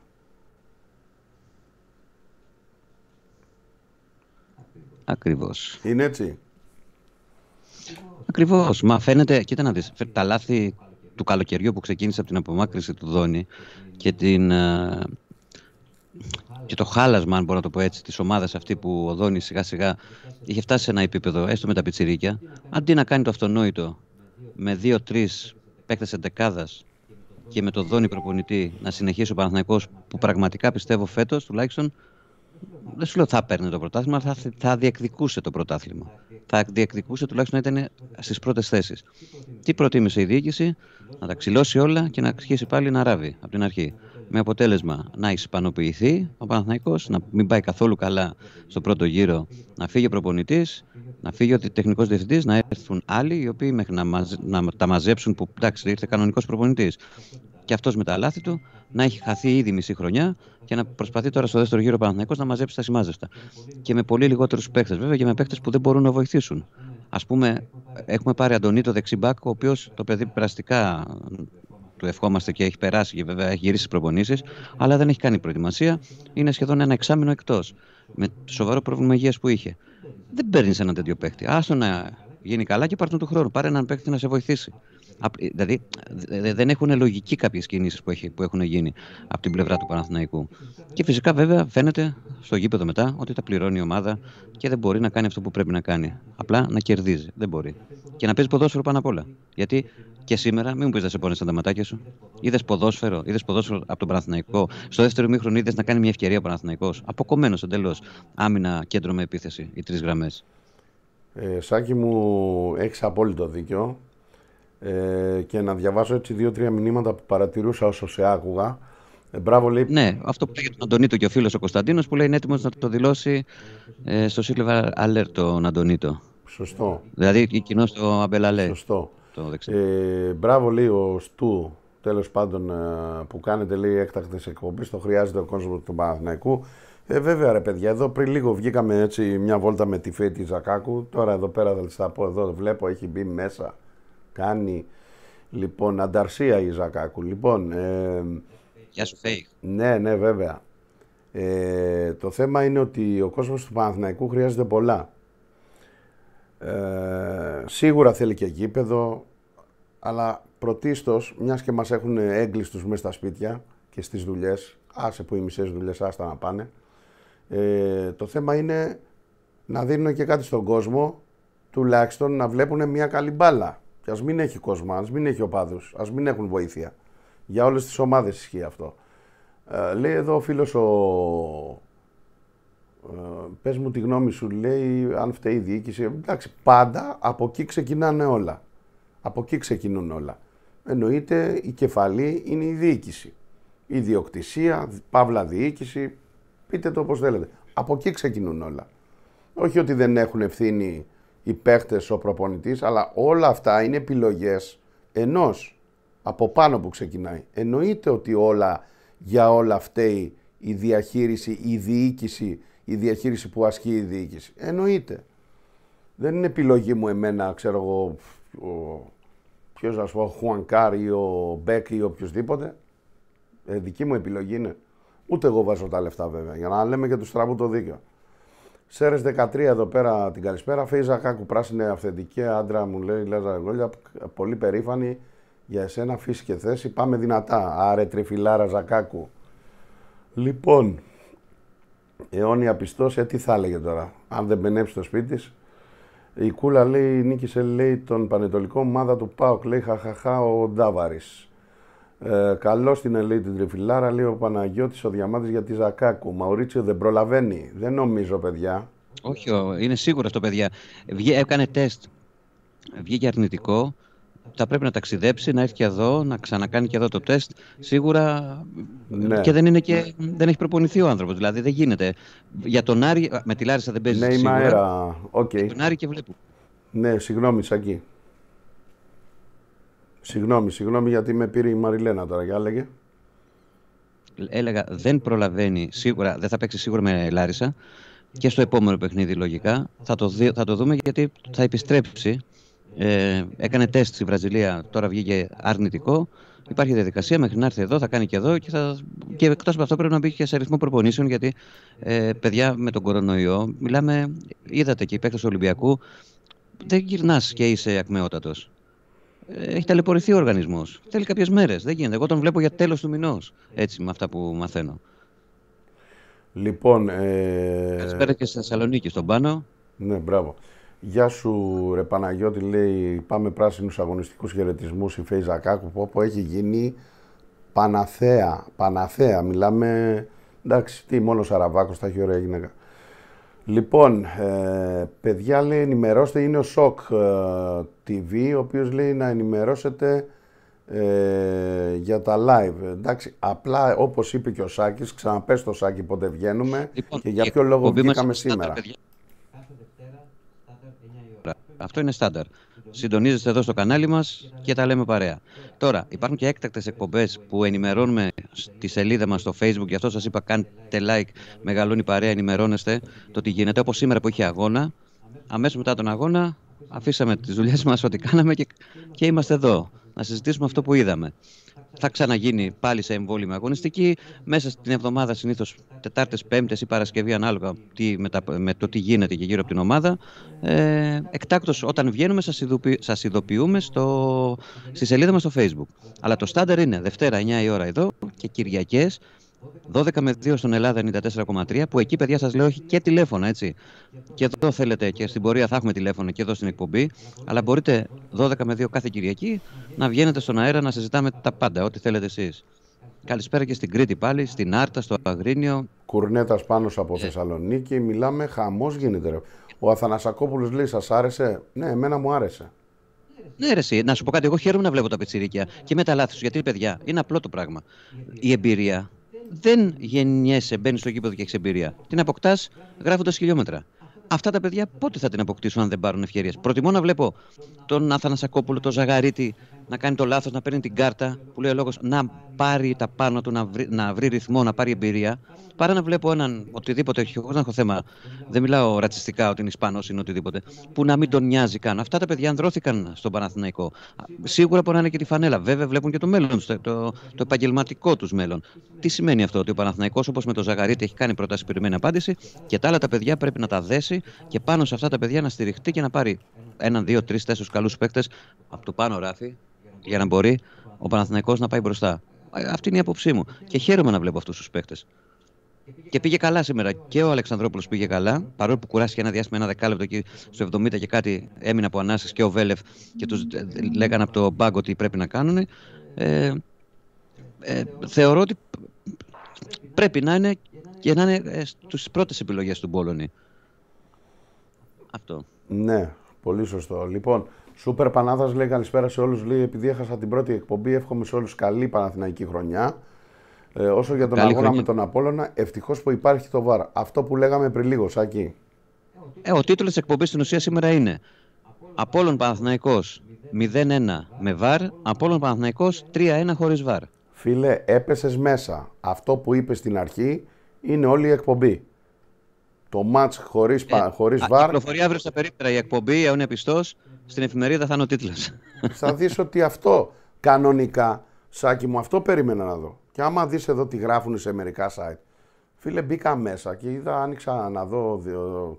Ακριβώς. Είναι έτσι. Ακριβώς. Μα φαίνεται, κοίτα να δεις, τα λάθη του καλοκαιριού που ξεκίνησε από την απομάκρυση του Δόνη και την ε, και το χάλασμα, αν μπορώ να το πω έτσι, της ομάδας αυτή που ο Δόνη σιγά σιγά είχε φτάσει σε ένα επίπεδο, έστω με τα πιτσιρίκια, αντί να κάνει το αυτονόητο με δύο-τρει παίκτες εντεκάδας και με το Δόνη προπονητή να συνεχίσει ο Παναθναϊκό που πραγματικά πιστεύω φέτος τουλάχιστον δεν σου λέω θα παίρνει το πρωτάθλημα, θα, θα διεκδικούσε το πρωτάθλημα. Θα διεκδικούσε τουλάχιστον να ήταν στις πρώτες θέσεις. Τι προτίμησε η διοίκηση, να τα ξυλώσει όλα και να αρχίσει πάλι να ράβει από την αρχή με αποτέλεσμα να ισπανοποιηθεί ο Παναθηναϊκός, να μην πάει καθόλου καλά στο πρώτο γύρο, να φύγει ο προπονητής, να φύγει ο τεχνικός διευθυντής, να έρθουν άλλοι οι οποίοι μέχρι να, τα μαζέψουν που εντάξει ήρθε κανονικός προπονητής και αυτός με τα λάθη του να έχει χαθεί ήδη μισή χρονιά και να προσπαθεί τώρα στο δεύτερο γύρο Παναθηναϊκός να μαζέψει τα σημάζευτα. Και με πολύ λιγότερους παίχτε, βέβαια και με παίχτε που δεν μπορούν να βοηθήσουν. Ας πούμε, έχουμε πάρει Αντωνίτο δεξιμπάκ, ο οποίος το παιδί πραστικά του ευχόμαστε και έχει περάσει και βέβαια έχει γυρίσει προπονήσεις, αλλά δεν έχει κάνει προετοιμασία. Είναι σχεδόν ένα εξάμεινο εκτός. Με σοβαρό πρόβλημα υγείας που είχε. Δεν παίρνεις έναν τέτοιο παίχτη. Άστο να γίνει καλά και πάρ' τον του χρόνου. Πάρε έναν παίχτη να σε βοηθήσει. Ε, δηλαδή δεν έχουν λογική κάποιες κινήσεις που, έχουν γίνει από την πλευρά του Παναθηναϊκού. Και φυσικά βέβαια φαίνεται στο γήπεδο μετά ότι τα πληρώνει η ομάδα και δεν μπορεί να κάνει αυτό που πρέπει να κάνει. Απλά να κερδίζει. Δεν μπορεί. Και να παίζει ποδόσφαιρο πάνω απ' όλα. Γιατί και σήμερα, μην μου πεις να σε πόνε τα ματάκια σου. Είδες ποδόσφαιρο, είδες ποδόσφαιρο από τον Παναθηναϊκό. Στο δεύτερο μήχρονο είδες να κάνει μια ευκαιρία ο Παναθηναϊκός. Αποκομμένος εντελώς. Άμυνα, κέντρο με επίθεση, οι τρεις γραμμές. Ε, Σάκη μου, έχεις απόλυτο δίκιο ε, και να διαβάσω έτσι δύο-τρία μηνύματα που παρατηρούσα όσο σε άκουγα. Ε, μπράβο, Ναι, αυτό που λέει τον Αντωνίτο και ο φίλος ο Κωνσταντίνος που λέει είναι έτοιμος να το δηλώσει ε, στο Silver Alert τον Αντωνίτο. Σωστό. Δηλαδή κοινό στο Αμπελαλέ. Σωστό. Το ε, μπράβο, λέει ο Στου, τέλος πάντων ε, που κάνετε λέει έκτακτες εκπομπές. Το χρειάζεται ο κόσμος του Παναθηναϊκού. Ε, βέβαια ρε παιδιά, εδώ πριν λίγο βγήκαμε έτσι μια βόλτα με τη Φέτη Ζακάκου. Τώρα εδώ πέρα θα πω, εδώ βλέπω έχει μπει μέσα Κάνει λοιπόν ανταρσία η Ζακάκου. Λοιπόν, ε, Γεια σου Φέη. Ναι, ναι βέβαια. Ε, το θέμα είναι ότι ο κόσμος του Παναθηναϊκού χρειάζεται πολλά. Ε, σίγουρα θέλει και γήπεδο, αλλά πρωτίστως, μιας και μας έχουν έγκλειστους μέσα στα σπίτια και στις δουλειές, άσε που οι μισές δουλειές άστα να πάνε, ε, το θέμα είναι να δίνουν και κάτι στον κόσμο, τουλάχιστον να βλέπουν μια καλή μπάλα ας μην έχει κόσμο, ας μην έχει οπαδούς, ας μην έχουν βοήθεια. Για όλες τις ομάδες ισχύει αυτό. Ε, λέει εδώ ο φίλος ο. Ε, Πες μου τη γνώμη σου, λέει, αν φταίει η διοίκηση. Εντάξει, πάντα από εκεί ξεκινάνε όλα. Από εκεί ξεκινούν όλα. Εννοείται η κεφαλή είναι η διοίκηση. Η διοκτησία, παύλα διοίκηση, πείτε το όπως θέλετε. Από εκεί ξεκινούν όλα. Όχι ότι δεν έχουν ευθύνη οι παίχτες, ο προπονητής, αλλά όλα αυτά είναι επιλογές ενός από πάνω που ξεκινάει. Εννοείται ότι όλα, για όλα φταίει η διαχείριση, η διοίκηση, η διαχείριση που ασκεί η διοίκηση. Εννοείται. Δεν είναι επιλογή μου εμένα, ξέρω εγώ, ο, ποιος να σου πω, ο Χουανκάρ ή ο Μπέκ ή οποιοδήποτε. Ε, δική μου επιλογή είναι. Ούτε εγώ βάζω τα λεφτά βέβαια, για να λέμε και τους στραβού το δίκαιο. Σέρε 13 εδώ πέρα την καλησπέρα. Φέιζα Κάκου πράσινη αυθεντική. Άντρα μου λέει Λέζα Γκόλια. Πολύ περήφανη για εσένα. Φύση και θέση. Πάμε δυνατά. Άρε τριφυλάρα Ζακάκου. Λοιπόν, αιώνια ε, τι θα έλεγε τώρα. Αν δεν μπενέψει το σπίτι της. Η Κούλα λέει νίκησε λέει τον πανετολικό ομάδα του Πάοκ. Λέει χαχαχά ο Ντάβαρης. Ε, καλό στην Ελίτ την Τριφυλάρα, λέει ο Παναγιώτης ο Διαμάτης για τη Ζακάκου. Μαουρίτσιο δεν προλαβαίνει. Δεν νομίζω, παιδιά. Όχι, είναι σίγουρος το παιδιά. Βγε, έκανε τεστ. Βγήκε αρνητικό. Θα πρέπει να ταξιδέψει, να έρθει και εδώ, να ξανακάνει και εδώ το τεστ. Σίγουρα. Ναι. Και, δεν είναι και δεν έχει προπονηθεί ο άνθρωπος. Δηλαδή δεν γίνεται. Για τον Άρη, με τη Λάρισα δεν παίζει. Ναι, η Μαέρα. Okay. τον Άρη και βλέπω. Ναι, συγγνώμη, Σακή. Συγγνώμη, συγγνώμη γιατί με πήρε η Μαριλένα τώρα, για έλεγε. Έλεγα, δεν προλαβαίνει σίγουρα, δεν θα παίξει σίγουρα με Λάρισα και στο επόμενο παιχνίδι λογικά. Θα το, θα το δούμε γιατί θα επιστρέψει. Ε, έκανε τεστ στη Βραζιλία, τώρα βγήκε αρνητικό. Υπάρχει διαδικασία μέχρι να έρθει εδώ, θα κάνει και εδώ και, θα... και εκτός από αυτό πρέπει να μπει και σε αριθμό προπονήσεων. Γιατί ε, παιδιά με τον κορονοϊό, μιλάμε, είδατε και οι παίκτες του Ολυμπιακού, δεν γυρνάς και είσαι ακμεότατος έχει ταλαιπωρηθεί ο οργανισμός. Θέλει κάποιες μέρες. Δεν γίνεται. Εγώ τον βλέπω για τέλος του μηνός. Έτσι, με αυτά που μαθαίνω. Λοιπόν. Ε... Καλησπέρα και στη Θεσσαλονίκη, στον πάνω. Ναι, μπράβο. Γεια σου, ρε Παναγιώτη, λέει. Πάμε πράσινους αγωνιστικούς χαιρετισμούς η Φέιζα Ζακάκου, Που έχει γίνει Παναθέα. Παναθέα. Μιλάμε. Εντάξει, τι, μόνο Σαραβάκος θα έχει ωραία γυναίκα. Λοιπόν, ε, παιδιά λέει ενημερώστε, είναι ο Shock ε, TV, ο οποίος λέει να ενημερώσετε ε, για τα live. Εντάξει, απλά όπως είπε και ο Σάκης, ξαναπες το Σάκη πότε βγαίνουμε λοιπόν, και για ποιο λόγο βγήκαμε σήμερα. Αυτό είναι στάνταρ συντονίζεστε εδώ στο κανάλι μας και τα λέμε παρέα. Τώρα, υπάρχουν και έκτακτες εκπομπές που ενημερώνουμε στη σελίδα μας στο facebook, γι' αυτό σας είπα κάντε like, μεγαλώνει παρέα, ενημερώνεστε το τι γίνεται, όπως σήμερα που έχει αγώνα. Αμέσως μετά τον αγώνα αφήσαμε τις δουλειές μας, ό,τι κάναμε και, και είμαστε εδώ να συζητήσουμε αυτό που είδαμε θα ξαναγίνει πάλι σε εμβόλυμη αγωνιστική. Μέσα στην εβδομάδα συνήθως Τετάρτες, Πέμπτες ή Παρασκευή, ανάλογα τι, με, τα, με, το τι γίνεται και γύρω από την ομάδα. Ε, Εκτάκτως, όταν βγαίνουμε, σας σας ειδοποιούμε στο, στη σελίδα μας στο Facebook. Αλλά το στάνταρ είναι Δευτέρα 9 η ώρα εδώ και Κυριακές 12 με 2 στον Ελλάδα 94,3 που εκεί παιδιά σας λέω έχει και τηλέφωνα έτσι. Και εδώ θέλετε και στην πορεία θα έχουμε τηλέφωνο και εδώ στην εκπομπή. Αλλά μπορείτε 12 με 2 κάθε Κυριακή να βγαίνετε στον αέρα να συζητάμε τα πάντα, ό,τι θέλετε εσείς. Καλησπέρα και στην Κρήτη πάλι, στην Άρτα, στο Αγρίνιο. Κουρνέτας πάνω από ε. Θεσσαλονίκη, μιλάμε χαμός γίνεται. Ρε. Ο Αθανασακόπουλος λέει: Σας άρεσε. Ναι, εμένα μου άρεσε. Ναι, ρε, να σου πω κάτι. Εγώ χαίρομαι να βλέπω τα πετσυρίκια και με τα λάθη σου. Γιατί, παιδιά, είναι απλό το πράγμα. Η εμπειρία δεν γεννιέσαι, μπαίνεις στο κήπο, και έχεις εμπειρία. Την αποκτάς γράφοντας χιλιόμετρα. Αυτά τα παιδιά πότε θα την αποκτήσουν αν δεν πάρουν ευκαιρίες. Προτιμώ να βλέπω τον Σακόπουλο, τον Ζαγαρίτη, να κάνει το λάθος, να παίρνει την κάρτα που λέει ο λόγος να πάρει τα πάνω του, να βρει, να βρει ρυθμό, να πάρει εμπειρία. Παρά να βλέπω έναν οτιδήποτε, εγώ δεν έχω θέμα, δεν μιλάω ρατσιστικά ότι είναι Ισπανός ή οτιδήποτε, που να μην τον νοιάζει καν. Αυτά τα παιδιά ανδρώθηκαν στον Παναθηναϊκό. Σίγουρα να μπορεί είναι και τη φανέλα. Βέβαια, βλέπουν και το μέλλον του, το, το, το επαγγελματικό τους μέλλον. Τι σημαίνει αυτό, ότι ο Παναθηναϊκός, όπως με τον Ζαγαρίτη, έχει κάνει προτάσεις περιμένει απάντηση και τα άλλα τα παιδιά πρέπει να τα δέσει και πάνω σε αυτά τα παιδιά να στηριχτεί και να πάρει έναν, δύο, τρεις, τέσσερις καλούς παίκτες από το πάνω ράφι για να μπορεί ο Παναθηναϊκός να πάει μπροστά. Ε, αυτή είναι η άποψή μου. Και χαίρομαι να βλέπω αυτούς τους παίκτες. Και πήγε καλά σήμερα. Και ο Αλεξανδρόπουλος πήγε καλά. Παρόλο που κουράστηκε ένα διάστημα, ένα δεκάλεπτο εκεί στο 70 και κάτι έμεινε από ανάσει και ο Βέλεφ και τους ε, λέγανε από το μπάγκο τι πρέπει να κάνουν. Ε, ε, θεωρώ ότι πρέπει να είναι και να είναι στις πρώτες επιλογές του Μπόλωνη. Αυτό. Ναι, Πολύ σωστό. Λοιπόν, Σούπερ Πανάδας λέει καλησπέρα σε όλους Λέει επειδή έχασα την πρώτη εκπομπή, εύχομαι σε όλους καλή Παναθηναϊκή χρονιά. Ε, όσο για τον αγώνα με τον Απόλωνα, ευτυχώς που υπάρχει το ΒΑΡ. Αυτό που λέγαμε πριν λίγο, Σάκη. Ε, ο τίτλος της εκπομπής στην ουσία σήμερα είναι Απόλλων Παναθηναϊκός 0-1 με ΒΑΡ, απολων παναθηναικος Παναθηναϊκός 3-1 χωρίς ΒΑΡ. Φίλε, έπεσες μέσα. Αυτό που είπες στην αρχή είναι όλη η εκπομπή το μάτς χωρίς, ε, χωρίς βάρ. κυκλοφορεί αύριο στα περίπτερα η εκπομπή, ε, είναι πιστός, στην εφημερίδα θα είναι ο τίτλος. [laughs] Θα δεις ότι αυτό κανονικά, Σάκη μου, αυτό περίμενα να δω. Και άμα δεις εδώ τι γράφουν σε μερικά site, φίλε μπήκα μέσα και είδα, άνοιξα να δω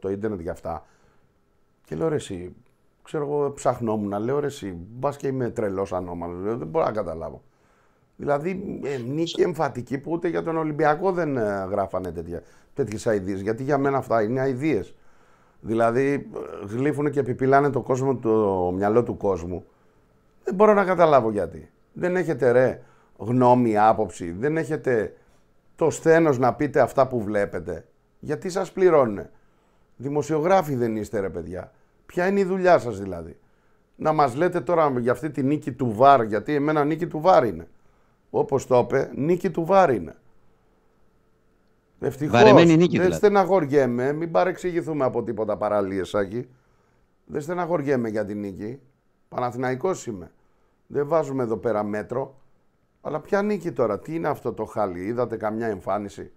το ίντερνετ για αυτά και λέω ρε εσύ, ξέρω εγώ ψαχνόμουν, λέω ρε εσύ, μπας και είμαι τρελός ανώμαλος, δεν μπορώ να καταλάβω. Δηλαδή, ε, νίκη εμφατική που ούτε για τον Ολυμπιακό δεν ε, γράφανε τέτοια τέτοιες αειδίε. Γιατί για μένα αυτά είναι αειδίε. Δηλαδή γλύφουν και επιπυλάνε το, κόσμο, το μυαλό του κόσμου. Δεν μπορώ να καταλάβω γιατί. Δεν έχετε ρε γνώμη, άποψη. Δεν έχετε το σθένος να πείτε αυτά που βλέπετε. Γιατί σας πληρώνουν. Δημοσιογράφοι δεν είστε ρε παιδιά. Ποια είναι η δουλειά σας δηλαδή. Να μας λέτε τώρα για αυτή τη νίκη του Βάρ, γιατί εμένα νίκη του Βάρ είναι. Όπως το είπε, νίκη του Βάρ είναι. Ευτυχώς. Βαρεμένη νίκη Δεν δηλαδή. στεναχωριέμαι, μην παρεξηγηθούμε από τίποτα παραλίες, Άκη. Δεν στεναχωριέμαι για την νίκη. Παναθηναϊκός είμαι. Δεν βάζουμε εδώ πέρα μέτρο. Αλλά ποια νίκη τώρα, τι είναι αυτό το χάλι, είδατε καμιά εμφάνιση.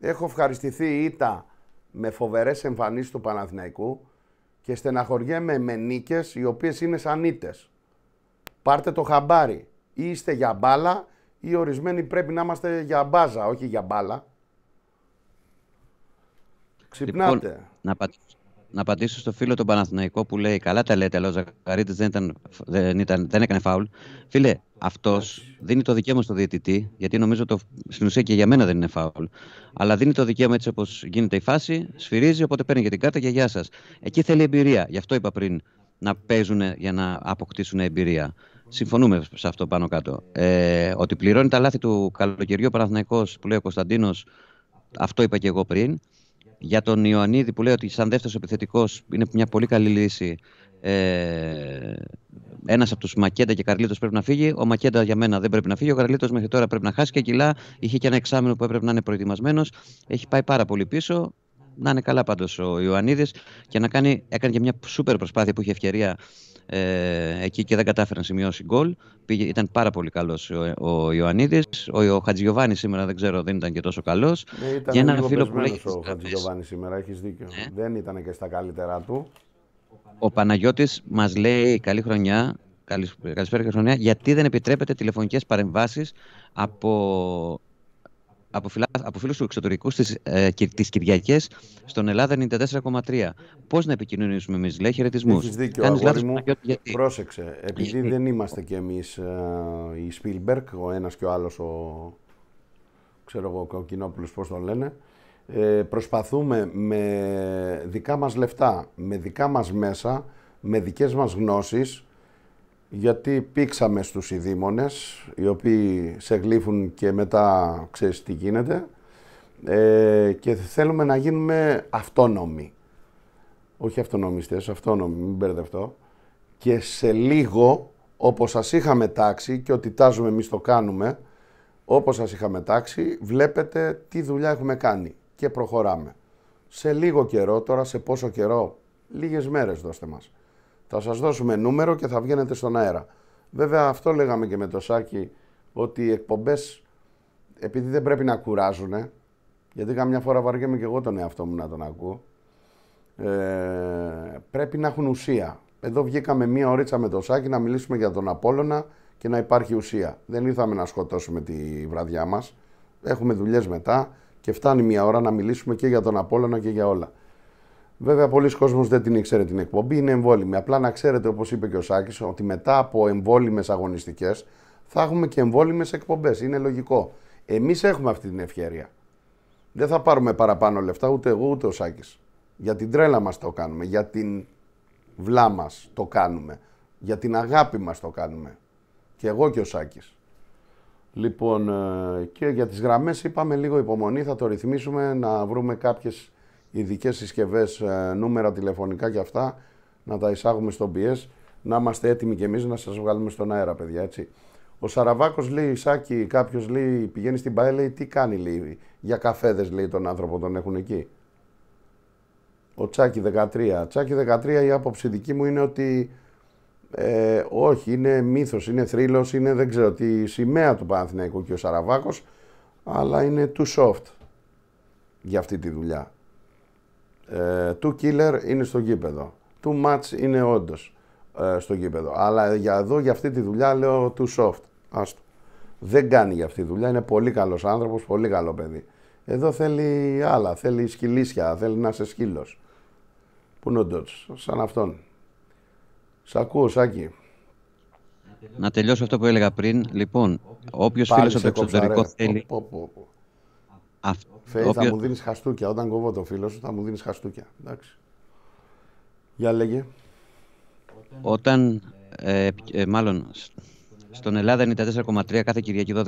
Έχω ευχαριστηθεί ήττα με φοβερές εμφανίσεις του Παναθηναϊκού και στεναχωριέμαι με νίκες, οι οποίες είναι σαν Πάρτε το χαμπάρι. Ή είστε για μπάλα ή ορισμένοι πρέπει να είμαστε για μπάζα, όχι για μπάλα. Λοιπόν, να, πατήσω, να πατήσω στο φίλο τον Παναθηναϊκό που λέει καλά τα λέτε, αλλά ο Ζακαρίτη δεν, ήταν, δεν, ήταν, δεν έκανε φάουλ. Φίλε, αυτός δίνει το δικαίωμα στο διαιτητή, γιατί νομίζω το, στην ουσία και για μένα δεν είναι φάουλ. Αλλά δίνει το δικαίωμα έτσι όπως γίνεται η φάση, σφυρίζει, οπότε παίρνει και την κάρτα και γεια σας. Εκεί θέλει εμπειρία. Γι' αυτό είπα πριν να παίζουν για να αποκτήσουν εμπειρία. Συμφωνούμε σε αυτό πάνω κάτω. Ε, ότι πληρώνει τα λάθη του καλοκαιριού ο που λέει ο Κωνσταντίνος, αυτό είπα και εγώ πριν για τον Ιωαννίδη που λέει ότι σαν δεύτερος επιθετικός είναι μια πολύ καλή λύση. Ε, ένας από τους Μακέντα και Καρλίτος πρέπει να φύγει. Ο Μακέντα για μένα δεν πρέπει να φύγει. Ο Καρλίτος μέχρι τώρα πρέπει να χάσει και κιλά. Είχε και ένα εξάμεινο που έπρεπε να είναι προετοιμασμένος, Έχει πάει πάρα πολύ πίσω. Να είναι καλά πάντως ο Ιωαννίδης και να κάνει, έκανε και μια σούπερ προσπάθεια που είχε ευκαιρία ε, εκεί και δεν κατάφερε να σημειώσει γκολ. Πήγε, ήταν πάρα πολύ καλός ο, ο Ιωαννίδης. Ο, ο σήμερα δεν ξέρω, δεν ήταν και τόσο καλός. Ναι, ήταν και έναν φίλο Ο Χατζιωβάνη σήμερα, έχεις δίκιο. Ναι. Δεν ήταν και στα καλύτερά του. Ο Παναγιώτης μας λέει καλή χρονιά. Καλησπέρα και χρονιά. Γιατί δεν επιτρέπεται τηλεφωνικές παρεμβάσεις από από φίλους του εξωτερικού τι ε, στον Ελλάδα 94,3. Πώς να επικοινωνήσουμε εμείς, λέει χαιρετισμούς. Έχεις δίκιο, Κάνεις μου. Γιατί. Πρόσεξε. Επειδή ε, ε, δεν είμαστε κι εμείς ε, οι Σπίλμπερκ, ο ένας και ο άλλος, ο, ξέρω εγώ, ο Κοκκινόπουλος, πώς τον λένε. Ε, προσπαθούμε με δικά μας λεφτά, με δικά μας μέσα, με δικές μας γνώσεις γιατί πήξαμε στους ειδήμονες, οι οποίοι σε γλύφουν και μετά ξέρεις τι γίνεται ε, και θέλουμε να γίνουμε αυτόνομοι. Όχι αυτονομιστές, αυτόνομοι, μην μπερδευτώ. Και σε λίγο, όπως σας είχαμε τάξει και ότι τάζουμε εμείς το κάνουμε, όπως σας είχαμε τάξει, βλέπετε τι δουλειά έχουμε κάνει και προχωράμε. Σε λίγο καιρό, τώρα σε πόσο καιρό, λίγες μέρες δώστε μας. Θα σας δώσουμε νούμερο και θα βγαίνετε στον αέρα. Βέβαια αυτό λέγαμε και με το Σάκη, ότι οι εκπομπές επειδή δεν πρέπει να κουράζουν, γιατί καμιά φορά βαριέμαι και εγώ τον εαυτό μου να τον ακούω, ε, πρέπει να έχουν ουσία. Εδώ βγήκαμε μία ωρίτσα με το Σάκη να μιλήσουμε για τον Απόλλωνα και να υπάρχει ουσία. Δεν ήρθαμε να σκοτώσουμε τη βραδιά μας. Έχουμε δουλειές μετά και φτάνει μία ώρα να μιλήσουμε και για τον Απόλλωνα και για όλα. Βέβαια, πολλοί κόσμοι δεν την ήξερε την εκπομπή, είναι εμβόλυμη. Απλά να ξέρετε, όπως είπε και ο Σάκης, ότι μετά από εμβόλυμες αγωνιστικές θα έχουμε και εμβόλυμες εκπομπές. Είναι λογικό. Εμείς έχουμε αυτή την ευκαιρία. Δεν θα πάρουμε παραπάνω λεφτά ούτε εγώ ούτε ο Σάκης. Για την τρέλα μας το κάνουμε. Για την βλά μας το κάνουμε. Για την αγάπη μας το κάνουμε. Και εγώ και ο Σάκης. Λοιπόν, ε, και για τις γραμμές, είπαμε λίγο υπομονή, θα το ρυθμίσουμε να βρούμε κάποιες ειδικές συσκευές, ε, νούμερα τηλεφωνικά και αυτά, να τα εισάγουμε στον πιές, να είμαστε έτοιμοι κι εμείς να σας βγάλουμε στον αέρα, παιδιά. Έτσι. Ο Σαραβάκος λέει: Ισάκη, κάποιος λέει, πηγαίνει στην ΠαΕ, λέει: Τι κάνει, λέει, για καφέδες, λέει τον άνθρωπο, τον έχουν εκεί. Ο Τσάκη 13. Τσάκη 13 η άποψη δική μου είναι ότι ε, όχι, είναι μύθος, είναι θρύλος, είναι δεν ξέρω τι σημαία του Παναθηναϊκού και ο Σαραβάκος, αλλά είναι too soft για αυτή τη δουλειά του ε, killer είναι στο γήπεδο. Του match είναι όντως ε, στο γήπεδο. Αλλά για εδώ, για αυτή τη δουλειά, λέω του soft. Άστο. Δεν κάνει για αυτή τη δουλειά. Είναι πολύ καλός άνθρωπος, πολύ καλό παιδί. Εδώ θέλει άλλα. Θέλει σκυλίσια. Θέλει να είσαι σκύλος. Πού είναι ο Ντότς, σαν αυτόν. Σ' ακούω, Σάκη. Να τελειώσω αυτό που ειναι ο σαν αυτον σ ακουω σακη να τελειωσω αυτο που ελεγα πριν. Λοιπόν, όποιο φίλο από εξωτερικό θέλει. Αυτό. θα μου δίνεις χαστούκια. Όταν κόβω το φίλο σου, θα μου δίνεις χαστούκια. Εντάξει. Για λέγε. Όταν, ε, ε, μάλλον, στον Ελλάδα 4,3 κάθε Κυριακή 12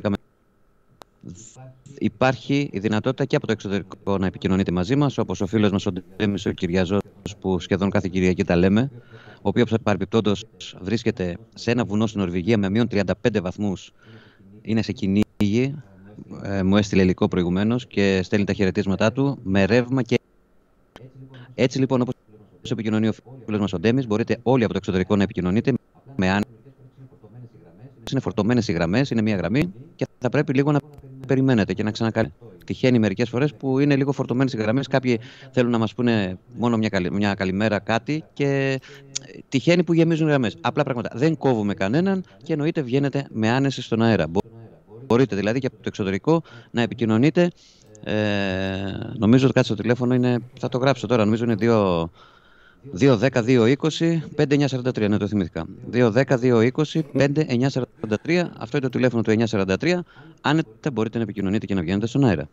Υπάρχει η δυνατότητα και από το εξωτερικό να επικοινωνείτε μαζί μας, όπως ο φίλος μας ο Ντέμις ο Κυριαζός, που σχεδόν κάθε Κυριακή τα λέμε, ο οποίος παρεμπιπτόντως βρίσκεται σε ένα βουνό στην Νορβηγία με μείον 35 βαθμούς, είναι σε κυνήγι, ε, μου έστειλε υλικό προηγουμένως και στέλνει τα χαιρετίσματά του με ρεύμα και. Έτσι λοιπόν, όπως επικοινωνεί ο φίλος μας ο Ντέμις, μπορείτε όλοι από το εξωτερικό να επικοινωνείτε με αν. Είναι φορτωμένες οι γραμμές, είναι μία γραμμή και θα πρέπει λίγο να περιμένετε και να ξανακάνετε. Τυχαίνει μερικές φορές που είναι λίγο φορτωμένες οι γραμμές. Κάποιοι θέλουν να μας πούνε μόνο μια, καλη, μια καλημέρα κάτι και ε, τυχαίνει που γεμίζουν γραμμές. Απλά πράγματα. Δεν κόβουμε κανέναν και εννοείται βγαίνετε με άνεση στον αέρα μπορείτε δηλαδή και από το εξωτερικό να επικοινωνείτε. Ε, νομίζω ότι κάτσε το τηλέφωνο είναι, θα το γράψω τώρα, νομίζω είναι 2... 10 2 20 5 ναι το θυμήθηκα. 2-10-2-20-5-9-43, 5 είναι το τηλέφωνο του 943. Άνετα μπορείτε να επικοινωνείτε και να βγαίνετε στον αέρα.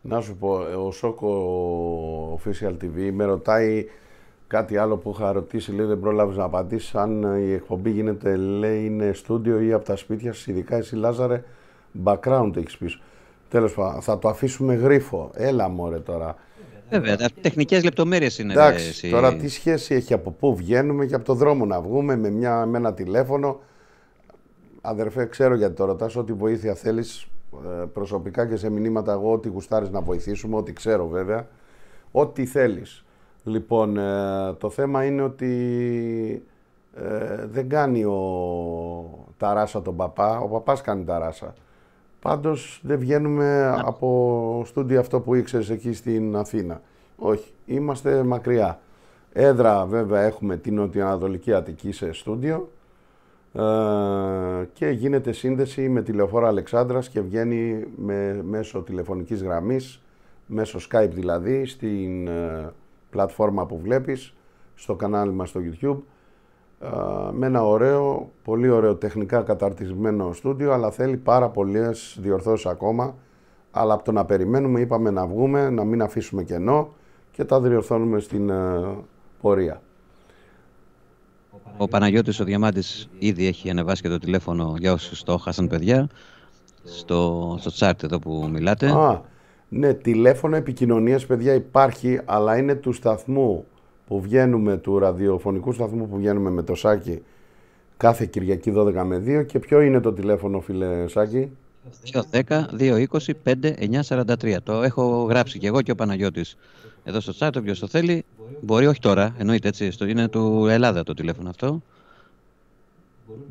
Να σου πω, ε, ο Σόκο Official TV με ρωτάει Κάτι άλλο που είχα ρωτήσει, λέει, δεν πρόλαβες να απαντήσεις. Αν ε, η εκπομπή γίνεται, λέει, είναι στούντιο ή από τα σπίτια σας, ειδικά εσύ, Λάζαρε, background έχεις πίσω. Τέλος πάντων, θα το αφήσουμε γρίφο. Έλα, μωρέ τώρα. Βέβαια, τα τεχνικές λεπτομέρειες είναι. Εντάξει, εσύ. τώρα τι σχέση έχει από πού βγαίνουμε και από το δρόμο να βγούμε με, μια, με ένα τηλέφωνο. Αδερφέ, ξέρω γιατί το ρωτάς. Ό,τι βοήθεια θέλεις ε, προσωπικά και σε μηνύματα, εγώ ό,τι γουστάρεις να βοηθήσουμε, ό,τι ξέρω βέβαια. Ό,τι θέλεις. Λοιπόν, ε, το θέμα είναι ότι ε, δεν κάνει ο Ταράσα τον παπά, ο παπάς κάνει Ταράσα. Πάντως δεν βγαίνουμε από στούντι αυτό που ήξερες εκεί στην Αθήνα. Όχι, είμαστε μακριά. Έδρα βέβαια έχουμε την νοτιοανατολική Αττική σε στούντιο ε, και γίνεται σύνδεση με τηλεφόρα Αλεξάνδρας και βγαίνει με, μέσω τηλεφωνικής γραμμής, μέσω Skype δηλαδή, στην πλατφόρμα που βλέπεις, στο κανάλι μας στο YouTube, με ένα ωραίο, πολύ ωραίο τεχνικά καταρτισμένο στούντιο, αλλά θέλει πάρα πολλές διορθώσεις ακόμα, αλλά από το να περιμένουμε είπαμε να βγούμε, να μην αφήσουμε κενό και τα διορθώνουμε στην ε, πορεία. Ο Παναγιώτης ο Διαμάντης ήδη έχει ανεβάσει και το τηλέφωνο για όσους το χάσαν παιδιά στο, στο chat εδώ που μιλάτε. Ναι, τηλέφωνο επικοινωνίας, παιδιά, υπάρχει, αλλά είναι του σταθμού που βγαίνουμε, του ραδιοφωνικού σταθμού που βγαίνουμε με το Σάκη κάθε Κυριακή 12 με 2. Και ποιο είναι το τηλέφωνο, φίλε 5, 9, 43. Το έχω γράψει και εγώ και ο Παναγιώτης εδώ στο chat. Όποιος το θέλει, μπορεί όχι τώρα, εννοείται έτσι. στο Είναι του Ελλάδα το τηλέφωνο αυτό.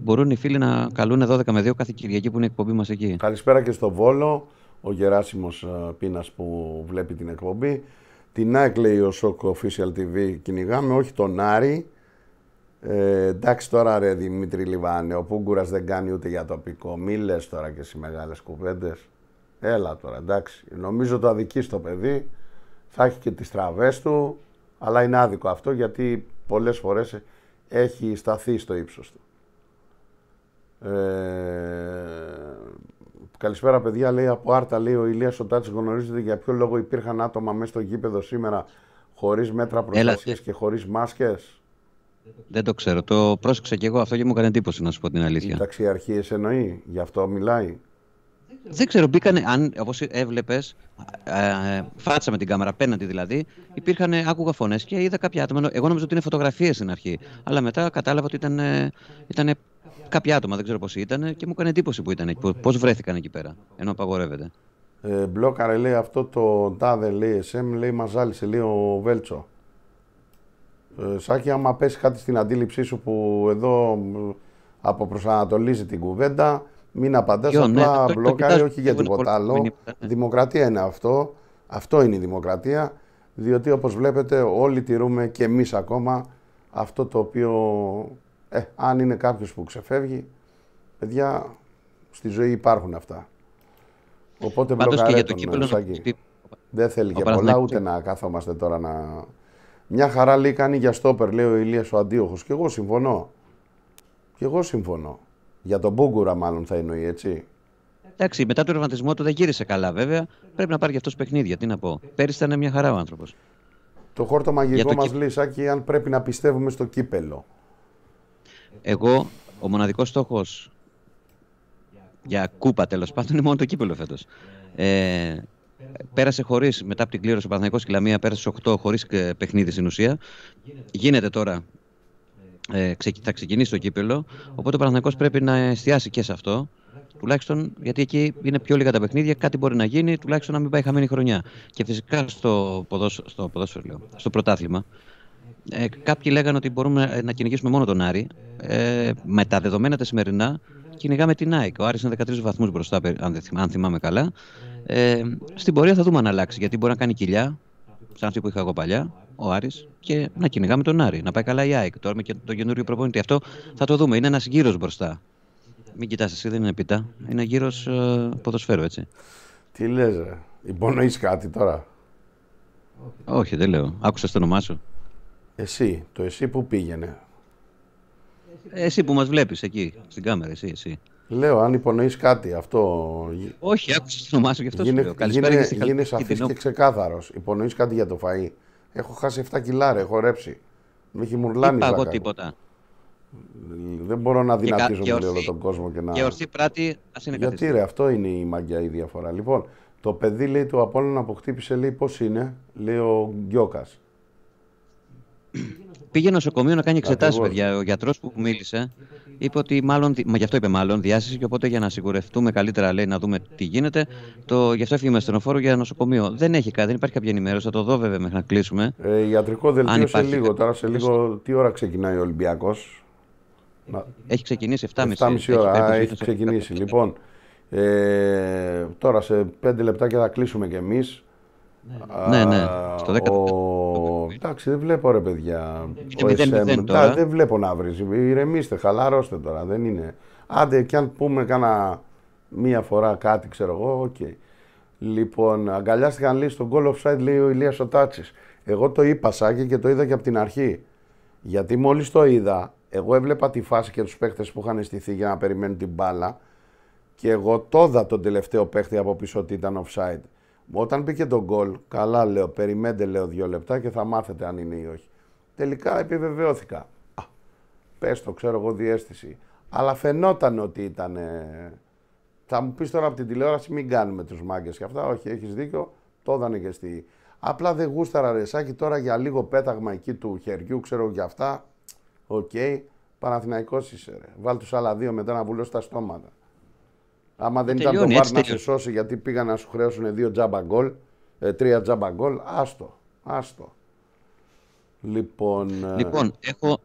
Μπορούν οι φίλοι να καλούν 12 με 2 κάθε Κυριακή που είναι η εκπομπή μας εκεί. Καλησπέρα και στο Βόλο ο Γεράσιμος ε, Πίνας που βλέπει την εκπομπή. Την ΑΕΚ λέει ο Σοκ Official TV κυνηγάμε, όχι τον Άρη. Ε, εντάξει τώρα ρε Δημήτρη Λιβάνε, ο Πούγκουρας δεν κάνει ούτε για τοπικό. Μη λες τώρα και σε μεγάλες κουβέντες. Έλα τώρα, εντάξει. Νομίζω το αδικεί στο παιδί, θα έχει και τις τραβές του, αλλά είναι άδικο αυτό γιατί πολλές φορές έχει σταθεί στο ύψος του. Ε, Καλησπέρα, παιδιά. Λέει από Άρτα, λέει ο Ηλίας Σωτάτη. Γνωρίζετε για ποιο λόγο υπήρχαν άτομα μέσα στο γήπεδο σήμερα χωρίς μέτρα προστασία και χωρίς μάσκες. Δεν το ξέρω. Το πρόσεξα και εγώ αυτό και μου έκανε εντύπωση, να σου πω την αλήθεια. Οι ταξιαρχίε εννοεί, γι' αυτό μιλάει. Δεν ξέρω, μπήκανε, αν όπως έβλεπες, φάτσα με την κάμερα, απέναντι δηλαδή, υπήρχαν, άκουγα φωνές και είδα κάποια άτομα. Εγώ νομίζω ότι είναι φωτογραφίες στην αρχή. Αλλά μετά κατάλαβα ότι ήταν, ε, ήταν κάποια άτομα, δεν ξέρω πώς ήταν, και μου έκανε εντύπωση που ήταν εκεί. Πώς βρέθηκαν εκεί πέρα, ενώ απαγορεύεται. Ε, μπλόκαρε λέει αυτό το τάδε λέει SM, λέει μαζάλισε λέει ο Βέλτσο. Ε, Σάκη, άμα πέσει κάτι στην αντίληψή σου που εδώ αποπροσανατολίζει την κουβέντα, μην απαντάς απλά ναι, μπλόκαρε, όχι για τίποτα άλλο. Ναι. Δημοκρατία είναι αυτό. Αυτό είναι η δημοκρατία. Διότι όπως βλέπετε όλοι τηρούμε και εμείς ακόμα αυτό το οποίο ε, αν είναι κάποιος που ξεφεύγει, παιδιά, στη ζωή υπάρχουν αυτά. Οπότε μπλοκαρέτων, για το κύπελο, Δεν θέλει και πολλά, ούτε να καθόμαστε τώρα να... Μια χαρά λέει κάνει για στόπερ, λέει ο Ηλίας ο Αντίοχος. Και εγώ συμφωνώ. Και εγώ συμφωνώ. Για τον Μπούγκουρα μάλλον θα εννοεί, έτσι. Εντάξει, μετά τον ρευματισμό του δεν γύρισε καλά, βέβαια. Πρέπει να πάρει και αυτός παιχνίδια. Τι να πω. Πέρυσι ήταν μια χαρά ο άνθρωπος. Το χόρτο μαγικό μα λέει, Σάκη, αν πρέπει να πιστεύουμε στο κύπελο. Εγώ, ο μοναδικός στόχος για κούπα τέλος πάντων είναι μόνο το κύπελο φέτος. Ε, πέρασε χωρίς, μετά από την κλήρωση ο Παναγενικού Κυλαμία, πέρασε 8 χωρίς ε, παιχνίδι στην ουσία. Γίνεται τώρα. Ε, θα ξεκινήσει το κύπελο. Οπότε ο Παναγενικό πρέπει να εστιάσει και σε αυτό. Τουλάχιστον γιατί εκεί είναι πιο λίγα τα παιχνίδια, κάτι μπορεί να γίνει, τουλάχιστον να μην πάει χαμένη χρονιά. Και φυσικά στο, ποδόσ... στο, ποδόσφαιρο, στο πρωτάθλημα, ε, κάποιοι λέγανε ότι μπορούμε να κυνηγήσουμε μόνο τον Άρη. Ε, με τα δεδομένα τα σημερινά, κυνηγάμε την ΑΕΚ. Ο Άρης είναι 13 βαθμούς μπροστά, αν θυμάμαι καλά. Ε, στην πορεία θα δούμε αν αλλάξει, γιατί μπορεί να κάνει κοιλιά, σαν αυτή που είχα εγώ παλιά, ο Άρης, και να κυνηγάμε τον Άρη. Να πάει καλά η ΑΕΚ. Τώρα με το καινούριο προπονητή. Αυτό θα το δούμε. Είναι ένας γύρος μπροστά. Μην κοιτάς, εσύ δεν είναι πιτά. Είναι γύρος ε, ποδοσφαίρου, έτσι. Τι λες, υπονοείς κάτι τώρα. Όχι, δεν λέω. Άκουσα το όνομά σου. Εσύ, το εσύ που πήγαινε. Εσύ που μας βλέπεις εκεί, στην κάμερα, εσύ, εσύ. Λέω, αν υπονοείς κάτι, αυτό... Όχι, άκουσες το όνομά σου, γι' αυτό γίνε, σου λέω. Γίνε, γίνε σαφής και ξεκάθαρος. Υπονοείς κάτι για το φαΐ. Έχω χάσει 7 κιλά, ρε, έχω ρέψει. Με έχει μουρλάνει Είπα τίποτα. Δεν μπορώ να δυνατίζω με όλο τον κόσμο και να... Και ορθή πράτη, ας είναι Γιατί ρε, αυτό είναι η μαγιά η διαφορά. Λοιπόν, το παιδί λέει του Απόλλωνα να αποκτύπησε λέει πώς είναι, λέει ο Γκιόκας πήγε νοσοκομείο να κάνει εξετάσει, παιδιά. Ο γιατρός που μίλησε είπε ότι μάλλον. Μα γι' αυτό είπε μάλλον διάσηση. Και οπότε για να σιγουρευτούμε καλύτερα, λέει, να δούμε τι γίνεται. Το, γι' αυτό έφυγε με στενοφόρο για νοσοκομείο. Δεν έχει κάτι, δεν υπάρχει κάποια ενημέρωση. Θα το δω βέβαια μέχρι να κλείσουμε. Ε, ιατρικό δελτίο σε λίγο. Τώρα σε λίγο, τι ώρα ξεκινάει ο Ολυμπιακός. Έχει ξεκινήσει 7.30 ώρα. Έχει, ξεκινήσει. Λοιπόν, ε, τώρα σε 5 λεπτά και θα κλείσουμε κι εμείς. Ναι, ναι. Στο 10. Εντάξει, δεν βλέπω ρε παιδιά. Δεν βλέπω να βρεις. Ηρεμήστε, χαλαρώστε τώρα. Δεν είναι. Άντε, κι αν πούμε κάνα μία φορά κάτι, ξέρω εγώ, οκ. Λοιπόν, αγκαλιάστηκαν λύσει στον goal offside, λέει ο Ηλίας ο Εγώ το είπα Σάκη και το είδα και από την αρχή. Γιατί μόλις το είδα, εγώ έβλεπα τη φάση και τους παίχτες που είχαν αισθηθεί για να περιμένουν την μπάλα και εγώ το είδα τον τελευταίο παίχτη από πίσω ότι ήταν offside. Όταν μπήκε τον γκολ, καλά λέω, περιμένετε λέω δύο λεπτά και θα μάθετε αν είναι ή όχι. Τελικά επιβεβαιώθηκα. Α, πες το, ξέρω εγώ διέστηση. Αλλά φαινόταν ότι ήταν. Θα μου πεις τώρα από την τηλεόραση, μην κάνουμε τους μάγκες και αυτά. Όχι, έχεις δίκιο, το έδανε και στη. Απλά δεν γούσταρα ρεσάκι τώρα για λίγο πέταγμα εκεί του χεριού, ξέρω για αυτά. Οκ, okay. Παναθηναϊκός είσαι ρε. Βάλ τους άλλα δύο μετά να βουλώσει τα στόματα. Άμα δεν ήταν το βάρ να σε σώσει γιατί πήγαν να σου χρέωσουν δύο τζάμπα γκολ, ε, τρία τζάμπα γκολ, άστο, άστο. Λοιπόν, ε, λοιπόν έχω,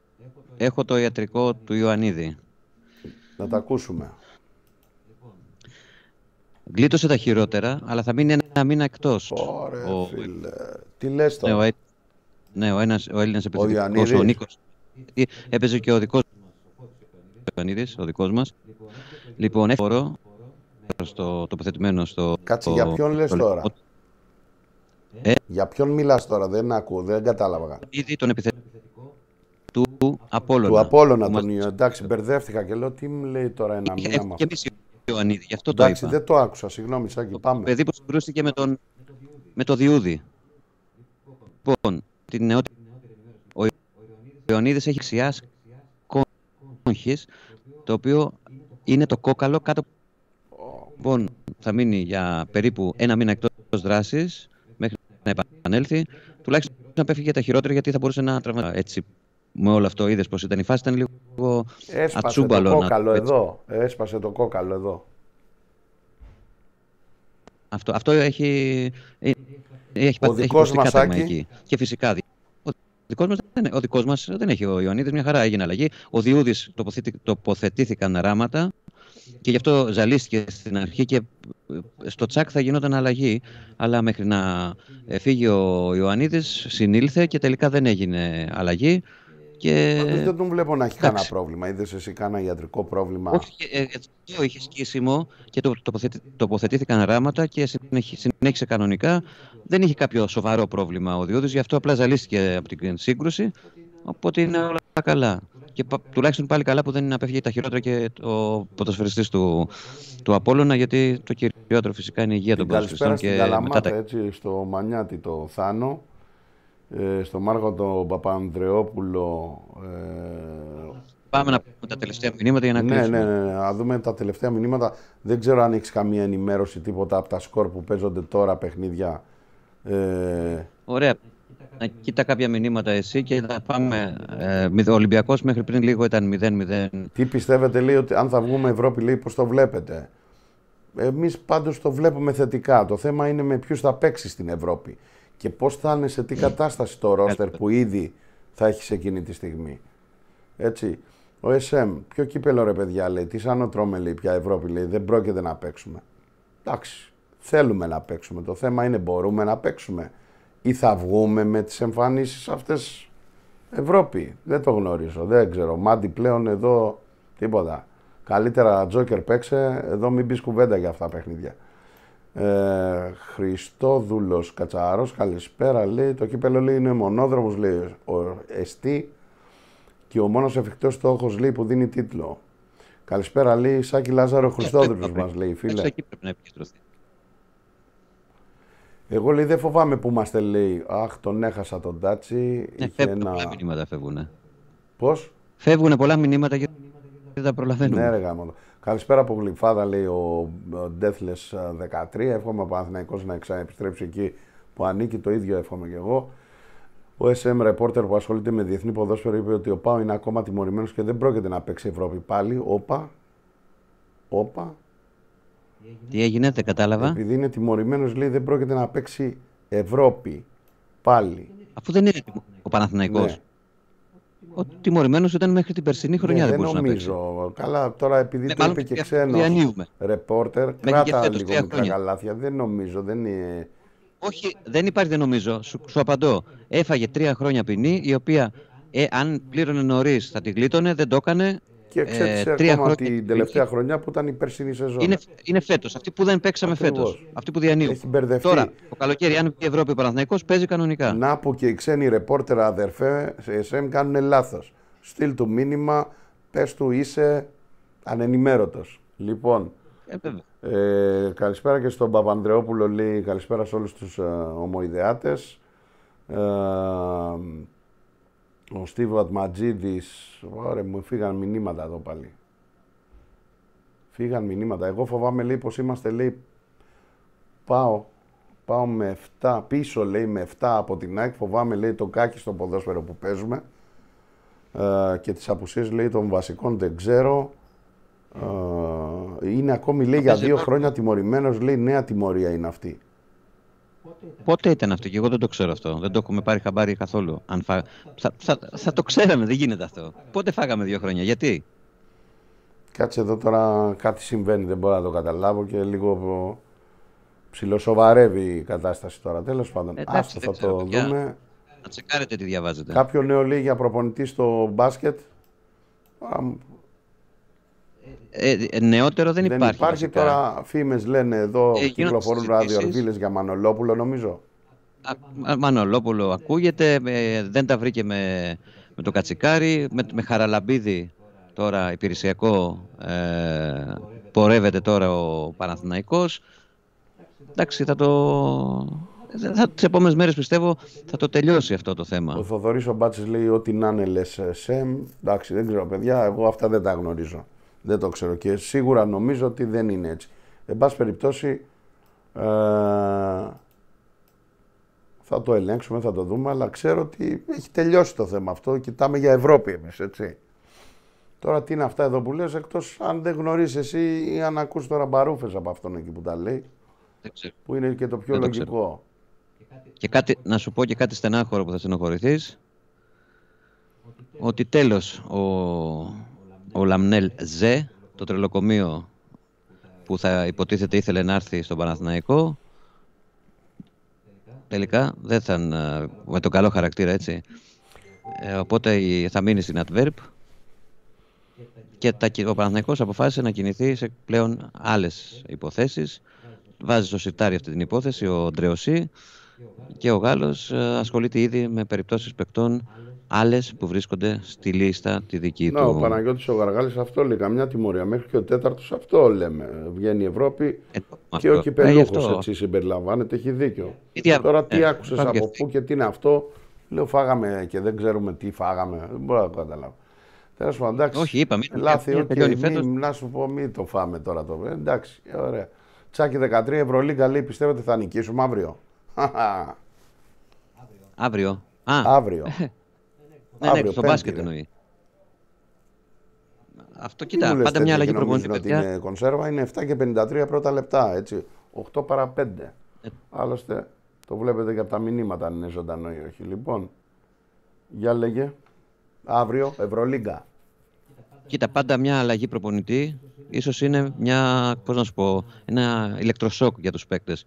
έχω το ιατρικό του Ιωαννίδη. Να τα ακούσουμε. Γλίτωσε τα χειρότερα, αλλά θα μείνει ένα μήνα εκτός. Ωραία, φίλε. Τι λες τώρα. Ναι, ο, ε- ναι, ο, ένας, ο Έλληνας επιθετικός, ο, ο Νίκος. Έπαιζε και ο δικός μας, ο δικός μας. Λοιπόν, έφερε στο, τοποθετημένο στο... Κάτσε, για ποιον λες τώρα. Ε? Για ποιον μιλάς τώρα, δεν ακούω, δεν κατάλαβα. Ήδη τον επιθετικό του Απόλλωνα. Του Απόλωνα τον Εντάξει, μπερδεύτηκα και λέω τι μου λέει τώρα ένα μήνυμα. Και γι' αυτό Εντάξει, το δεν το άκουσα, συγγνώμη Σάκη, το πάμε. παιδί που συγκρούστηκε με τον, με το Διούδη. Λοιπόν, την νεότερη ο Ιωαννίδης έχει ψιάσει κόμχη, το οποίο είναι το κόκαλο κάτω από Λοιπόν, θα μείνει για περίπου ένα μήνα εκτός δράσης μέχρι να επανέλθει. Τουλάχιστον να πέφυγε για τα χειρότερα γιατί θα μπορούσε να τραυματίσει. Έτσι, με όλο αυτό είδες πω ήταν η φάση, ήταν λίγο Έσπασε ατσούμπαλο. Το κόκαλο εδώ. Έσπασε το κόκαλο εδώ. Αυτό, αυτό έχει. Ε, έχει, ο έχει άκη. εκεί. Και φυσικά. Ο δικός μας δεν, δικός δεν έχει ο Ιωαννίδης, μια χαρά έγινε αλλαγή. Ο Διούδης τοποθετήθηκαν ράματα. Και γι' αυτό ζαλίστηκε στην αρχή και ε, στο τσακ θα γινόταν αλλαγή. Αλλά μέχρι να ε, φύγει ο Ιωαννίδης, συνήλθε και τελικά δεν έγινε αλλαγή. Και... Δεν τον βλέπω να έχει κανένα πρόβλημα. Είδες εσύ κανένα ιατρικό πρόβλημα. Όχι, ε, ε, ε είχε σκίσιμο και το, τοποθετήθηκαν ράματα και συνέχισε κανονικά. Δεν είχε κάποιο σοβαρό πρόβλημα ο Διώδης, γι' αυτό απλά ζαλίστηκε από την σύγκρουση. Οπότε είναι όλα καλά. Και τουλάχιστον πάλι καλά που δεν απέφυγε τα χειρότερα και ο ποδοσφαιριστής του, του Απόλλωνα, γιατί το κυριότερο φυσικά είναι η υγεία των ποδοσφαιριστών. Καλησπέρα στην Καλαμάτα, τα... έτσι, στο Μανιάτι το Θάνο, ε, στο Μάργο τον Παπανδρεόπουλο. Ε, Πάμε να πούμε τα τελευταία μηνύματα για να ναι, κλείσουμε. Ναι, ναι, ναι, να δούμε τα τελευταία μηνύματα. Δεν ξέρω αν έχεις καμία ενημέρωση τίποτα από τα σκορ που παίζονται τώρα παιχνίδια. Ε, Ωραία να κοίτα κάποια μηνύματα εσύ και θα πάμε. Ε, ο Ολυμπιακός μέχρι πριν λίγο ήταν 0-0. Τι πιστεύετε, λέει, ότι αν θα βγούμε Ευρώπη, λέει, πώς το βλέπετε. Εμείς πάντως το βλέπουμε θετικά. Το θέμα είναι με ποιους θα παίξει στην Ευρώπη και πώς θα είναι σε τι κατάσταση το ρόστερ που ήδη θα έχει εκείνη τη στιγμή. Έτσι. Ο SM, ποιο κύπελο ρε παιδιά λέει, τι σαν τρώμε λέει πια Ευρώπη λέει, δεν πρόκειται να παίξουμε. Εντάξει, θέλουμε να παίξουμε. Το θέμα είναι μπορούμε να παίξουμε ή θα βγούμε με τις εμφανίσεις αυτές Ευρώπη. Δεν το γνωρίζω, δεν ξέρω. Μάντι πλέον εδώ τίποτα. Καλύτερα τζόκερ παίξε, εδώ μην μπει κουβέντα για αυτά τα παιχνίδια. Ε, Χριστόδουλος Κατσαρός, καλησπέρα λέει. Το κύπελο λέει είναι μονόδρομος λέει ο Εστί και ο μόνος εφικτός στόχος λέει που δίνει τίτλο. Καλησπέρα λέει Σάκη Λάζαρο Χριστόδουλος μας λέει φίλε. εκεί πρέπει να επικεντρωθεί. Εγώ λέει δεν φοβάμαι που είμαστε, λέει. Αχ, τον έχασα τον τάτσι. Ε, φεύγουν ένα... πολλά μηνύματα, φεύγουν. Πώ? Φεύγουν πολλά μηνύματα και δεν τα προλαβαίνουμε. Ναι, ρε γάμο. Καλησπέρα από Γλυφάδα, λέει ο Deathless 13. Ε, εύχομαι από Αθηναικός να ξαναεπιστρέψει εκεί που ανήκει. Το ίδιο εύχομαι και εγώ. Ο SM Reporter που ασχολείται με διεθνή ποδόσφαιρο είπε ότι ο Πάο είναι ακόμα τιμωρημένος και δεν πρόκειται να παίξει Ευρώπη πάλι. Όπα. Όπα. Τι έγινε, δεν κατάλαβα. Επειδή είναι τιμωρημένος, λέει δεν πρόκειται να παίξει Ευρώπη πάλι. Αφού δεν είναι ο Παναθηναϊκός. Ναι. Ο τιμωρημένος ήταν μέχρι την περσινή χρονιά ναι, δεν, δεν νομίζω. Καλά, τώρα επειδή ναι, το είπε και ξένο ρεπόρτερ, κράτα λίγο μικρά καλάθια. Δεν νομίζω, δεν είναι. Όχι, δεν υπάρχει, δεν νομίζω. Σου, σου απαντώ. Έφαγε τρία χρόνια ποινή, η οποία ε, αν πλήρωνε νωρίς θα την γλίτωνε, δεν το έκανε. Και εξέτησε ακόμα χρόνια την τελευταία χρονιά που ήταν η περσινή σεζόν. Είναι, είναι φέτος. Αυτή που δεν παίξαμε φέτο. Αυτή που διανύουμε. Τώρα, το καλοκαίρι, αν η Ευρώπη ο Παναθηναϊκός, παίζει κανονικά. Να που και οι ξένοι ρεπόρτερ αδερφέ, σε ΕΣΕΜ κάνουν λάθο. Στείλ του μήνυμα, πες του είσαι ανενημέρωτος. Λοιπόν. Ε, ε, καλησπέρα και στον Παπανδρεόπουλο λέει καλησπέρα σε όλους τους ε, ομοειδεάτες. Ε, ο Στίβο Ατματζίδης, ωραία μου φύγαν μηνύματα εδώ πάλι. Φύγαν μηνύματα. Εγώ φοβάμαι λέει πως είμαστε λέει πάω, πάω με 7 πίσω λέει με 7 από την ΑΕΚ. Φοβάμαι λέει το κάκι στο ποδόσφαιρο που παίζουμε ε, και τις απουσίες λέει των βασικών δεν ξέρω. Ε, είναι ακόμη λέει για δύο χρόνια τιμωρημένος λέει νέα τιμωρία είναι αυτή. Πότε ήταν αυτό και εγώ δεν το ξέρω αυτό. Δεν το έχουμε πάρει χαμπάρι καθόλου. Αν φα... θα, το ξέραμε, δεν γίνεται αυτό. Πότε φάγαμε δύο χρόνια, γιατί. Κάτσε εδώ τώρα κάτι συμβαίνει, δεν μπορώ να το καταλάβω και λίγο ε, ψιλοσοβαρεύει η κατάσταση τώρα. τέλος πάντων, ε, άστο θα το δούμε. Να τσεκάρετε τι διαβάζετε. Κάποιο νέο λέει για προπονητή στο μπάσκετ. Ε, ε, νεότερο δεν, δεν υπάρχει. Υπάρχει τώρα φήμες λένε εδώ ε, κυκλοφορούν ραδιορβίλε για Μανολόπουλο, νομίζω. Α, Μανολόπουλο ακούγεται, δεν τα βρήκε με, με το Κατσικάρι, με, με Χαραλαμπίδη τώρα υπηρεσιακό ε, πορεύεται τώρα ο Παναθηναϊκός. Εντάξει, θα το... Θα, τις επόμενες μέρες πιστεύω θα το τελειώσει αυτό το θέμα. Ο Θοδωρής ο Μπάτσης λέει ότι να είναι λες ε, σεμ. Εντάξει, δεν ξέρω παιδιά, εγώ αυτά δεν τα γνωρίζω. Δεν το ξέρω και σίγουρα νομίζω ότι δεν είναι έτσι. Εν πάση περιπτώσει, ε, θα το ελέγξουμε, θα το δούμε, αλλά ξέρω ότι έχει τελειώσει το θέμα αυτό. Κοιτάμε για Ευρώπη εμείς, έτσι. Τώρα τι είναι αυτά εδώ που λες, εκτός αν δεν γνωρίζεις εσύ ή αν ακούς τώρα μπαρούφες από αυτόν εκεί που τα λέει, δεν ξέρω. που είναι και το πιο λογικό. Το και κάτι, να σου πω και κάτι στενάχωρο που θα στενοχωρηθείς, ότι τέλος ο, ο Λαμνέλ Ζε, το τρελοκομείο που θα υποτίθεται ήθελε να έρθει στον Παναθηναϊκό. Τελικά δεν θα, ε, με τον καλό χαρακτήρα έτσι. Ε, οπότε θα μείνει στην Adverb και τα, ο Παναθηναϊκός αποφάσισε να κινηθεί σε πλέον άλλες υποθέσεις. Βάζει στο σιρτάρι αυτή την υπόθεση ο Ντρεωσή και ο Γάλλος ε, ασχολείται ήδη με περιπτώσεις παικτών άλλες που βρίσκονται στη λίστα τη δική να, του. Ο Παναγιώτης ο Γαργάλης αυτό λέει. Καμιά τιμωρία. Μέχρι και ο τέταρτος αυτό λέμε. Βγαίνει η Ευρώπη ε, και αυτό. ο κυπελούχο ε, έτσι συμπεριλαμβάνεται. Έχει δίκιο. Ε, τώρα τι ε, άκουσες από πού και τι είναι αυτό. Λέω φάγαμε και δεν ξέρουμε τι φάγαμε. Δεν μπορώ να το καταλάβω. Τέλος πάντων, εντάξει. Όχι, είπα, μην λάθη, μην, να σου πω, μην το φάμε τώρα το ε, Εντάξει, ωραία. Τσάκι 13 Ευρωλίγκα λέει πιστεύετε θα νικήσουμε αύριο. [laughs] αύριο. Α. Αύριο. [laughs] Ναι, ναι, αύριο, ναι, στο μπάσκετ εννοεί. Αυτό κοιτά, πάντα μια αλλαγή προπονητή. Είναι κονσέρβα είναι 7 και 53 πρώτα λεπτά, έτσι. 8 παρα 5. Άλλωστε, το βλέπετε και από τα μηνύματα αν είναι ζωντανό ή όχι. Λοιπόν, για λέγε, αύριο Ευρωλίγκα. Κοίτα, πάντα μια αλλαγή προπονητή, ίσως είναι μια, πώς να σου πω, ένα ηλεκτροσόκ για τους παίκτες.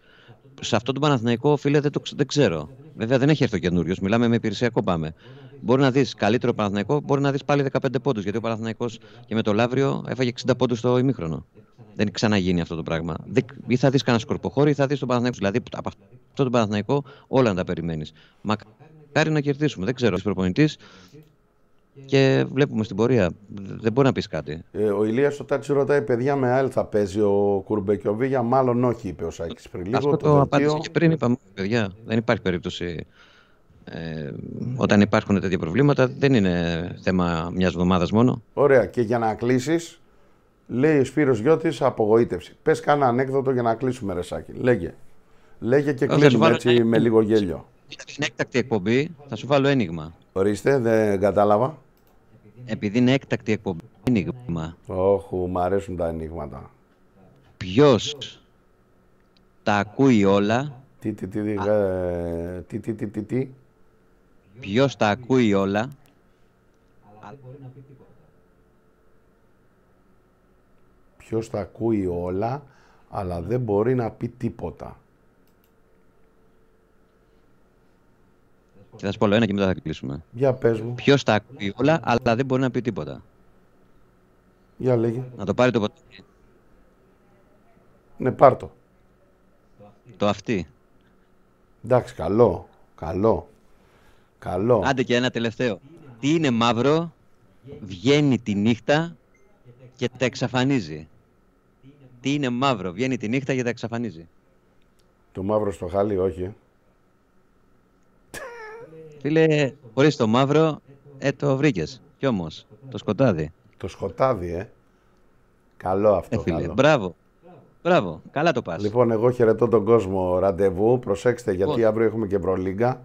Σε αυτό το Παναθηναϊκό, φίλε, δεν, δεν ξέρω. Βέβαια δεν έχει έρθει ο καινούριος. Μιλάμε με υπηρεσιακό πάμε. Μπορεί να δεις καλύτερο Παναθηναϊκό, μπορεί να δεις πάλι 15 πόντους. Γιατί ο Παναθηναϊκός και με το Λαύριο έφαγε 60 πόντου στο ημίχρονο. Δεν ξαναγίνει αυτό το πράγμα. Ή θα δεις κανένα σκορποχώρη ή θα δεις τον Παναθηναϊκό. Δηλαδή από αυτό τον Παναθηναϊκό όλα να τα περιμένεις. Μακάρι να κερδίσουμε. Δεν ξέρω. Ο προπονητής και βλέπουμε στην πορεία. Δεν μπορεί να πεις κάτι. Ε, ο Ηλίας ο Τάτσι ρωτάει: Παιδιά με άλλη θα παίζει ο Κουρμπεκιοβίγια. Μάλλον όχι, είπε ο Σάκης πριν λίγο. Αυτό το, το απάντησε και πριν. Είπαμε: Παιδιά, δεν υπάρχει περίπτωση. Ε, όταν υπάρχουν τέτοια προβλήματα, δεν είναι θέμα μιας εβδομάδα μόνο. Ωραία. Και για να κλείσεις, λέει ο Σπύρος Γιώτης: Απογοήτευση. Πες κάνα ανέκδοτο για να κλείσουμε, Ρεσάκη. Λέγε. Λέγε και κλείνουμε έτσι με λίγο γέλιο. Είναι έκτακτη εκπομπή, θα σου βάλω ένιγμα. Ορίστε, δεν κατάλαβα επειδή είναι έκτακτη εκπομπή, ένιγμα. Όχι, μου αρέσουν τα ενίγματα. Ποιος τα ακούει όλα. Τι, τι, τι, τι, ε, τι, τι, τι, τι. Ποιος τα ακούει όλα. Αλλά δεν μπορεί να πει τίποτα. Ποιος τα ακούει όλα, αλλά δεν μπορεί να πει τίποτα. Και θα σου πω άλλο ένα και μετά θα κλείσουμε. Για πες μου. Ποιος τα ακούει όλα, αλλά δεν μπορεί να πει τίποτα. Για λέγε. Να το πάρει το ποτήρι. Ναι, πάρτο. το. Το αυτή. Εντάξει, καλό. Καλό. Καλό. Άντε και ένα τελευταίο. Τι είναι μαύρο, βγαίνει τη νύχτα και τα εξαφανίζει. Τι είναι μαύρο, βγαίνει τη νύχτα και τα εξαφανίζει. Το μαύρο στο χάλι, όχι. Φίλε, χωρίς το μαύρο, ε, το βρήκες. Κι όμως, το σκοτάδι. Το σκοτάδι, ε. Καλό αυτό. Ε, φίλε, Μπράβο. Μπράβο, καλά το πας. Λοιπόν, εγώ χαιρετώ τον κόσμο ραντεβού. Προσέξτε, γιατί αύριο έχουμε και προλίγκα.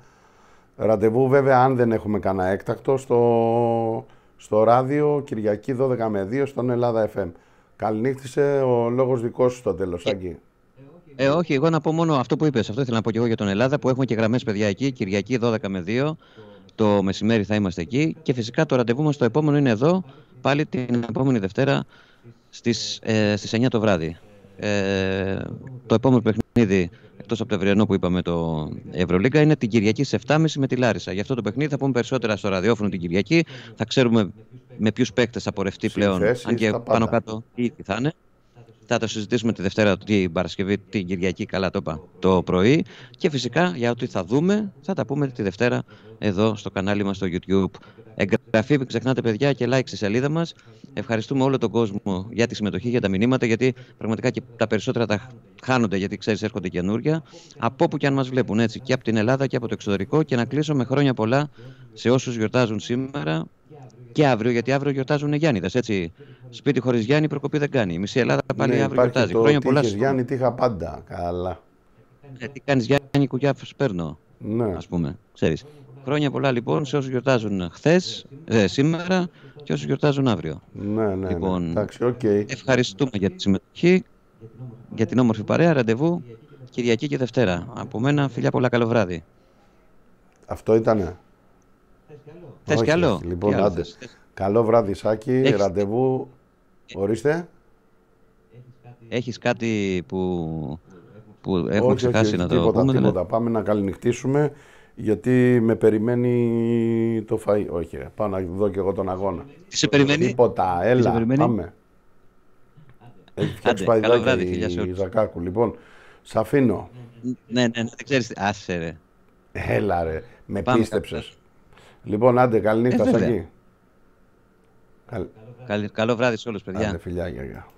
Ραντεβού, βέβαια, αν δεν έχουμε κανένα έκτακτο, στο, στο ράδιο Κυριακή 12 με 2 στον Ελλάδα FM. Καληνύχτησε ο λόγος δικός σου στο τέλος, Άγγι. Ε, όχι, εγώ να πω μόνο αυτό που είπες. Αυτό ήθελα να πω και εγώ για τον Ελλάδα που έχουμε και γραμμές παιδιά εκεί. Κυριακή 12 με 2 το μεσημέρι θα είμαστε εκεί. Και φυσικά το ραντεβού μας το επόμενο είναι εδώ πάλι την επόμενη Δευτέρα στις 9 ε, το βράδυ. Ε, το επόμενο παιχνίδι εκτός από το ευριανό που είπαμε το Ευρωλίγκα είναι την Κυριακή στις 7.30 με τη Λάρισα. Γι' αυτό το παιχνίδι θα πούμε περισσότερα στο ραδιόφωνο την Κυριακή. Θα ξέρουμε με ποιους παίκτες θα πλέον, αν και πάνω κάτω ήδη θα είναι. Θα το συζητήσουμε τη Δευτέρα, την Παρασκευή, την Κυριακή, καλά το είπα, το πρωί. Και φυσικά για ό,τι θα δούμε, θα τα πούμε τη Δευτέρα εδώ στο κανάλι μας στο YouTube. Εγγραφή, μην ξεχνάτε παιδιά και like στη σελίδα μας. Ευχαριστούμε όλο τον κόσμο για τη συμμετοχή, για τα μηνύματα, γιατί πραγματικά και τα περισσότερα τα χάνονται, γιατί ξέρεις έρχονται καινούρια. Από όπου και αν μας βλέπουν έτσι, και από την Ελλάδα και από το εξωτερικό. Και να κλείσω με χρόνια πολλά σε όσους γιορτάζουν σήμερα και αύριο, γιατί αύριο γιορτάζουν οι Γιάννηδες. Έτσι. Σπίτι χωρίς Γιάννη προκοπή δεν κάνει. Η μισή Ελλάδα πάλι ναι, αύριο γιορτάζει. Το Χρόνια πολλά. Γιάννη, τι είχα πάντα. Καλά. Ε, τι κάνεις, Γιάννη, κουκιά παίρνω. Ναι. Ας πούμε, ξέρεις. Χρόνια πολλά λοιπόν σε όσους γιορτάζουν χθες, ε, σήμερα και όσους γιορτάζουν αύριο. Ναι, ναι. ναι. Λοιπόν, ναι. Εντάξει, okay. Ευχαριστούμε για τη συμμετοχή, για την όμορφη παρέα. Ραντεβού Κυριακή και Δευτέρα. Από μένα, φιλιά πολλά, καλό βράδυ. Αυτό ήτανε. Θες λοιπόν, κι άλλο. Λοιπόν, άντες. Καλό βράδυ, Σάκη. Έχεις... Ραντεβού. Ορίστε. Έχεις κάτι που, που έχουμε όχι, ξεχάσει όχι, να τίποτα, το πούμε. Τίποτα, τίποτα. Πάμε να καληνυχτήσουμε γιατί με περιμένει το φαΐ. Όχι, πάω να δω και εγώ τον αγώνα. Τι σε περιμένει. Τίποτα, έλα, περιμένει? πάμε. Έχει φτιάξει καλό βράδυ, η σε Ζακάκου. Λοιπόν, σ' αφήνω. Ναι, ναι, ναι, δεν ξέρεις. Άσε ρε. Έλα ρε, με πίστεψες. Λοιπόν, άντε, καλή νύχτα, ε, Καλό, βράδυ σε όλους, παιδιά. Άντε, φιλιά, γεια.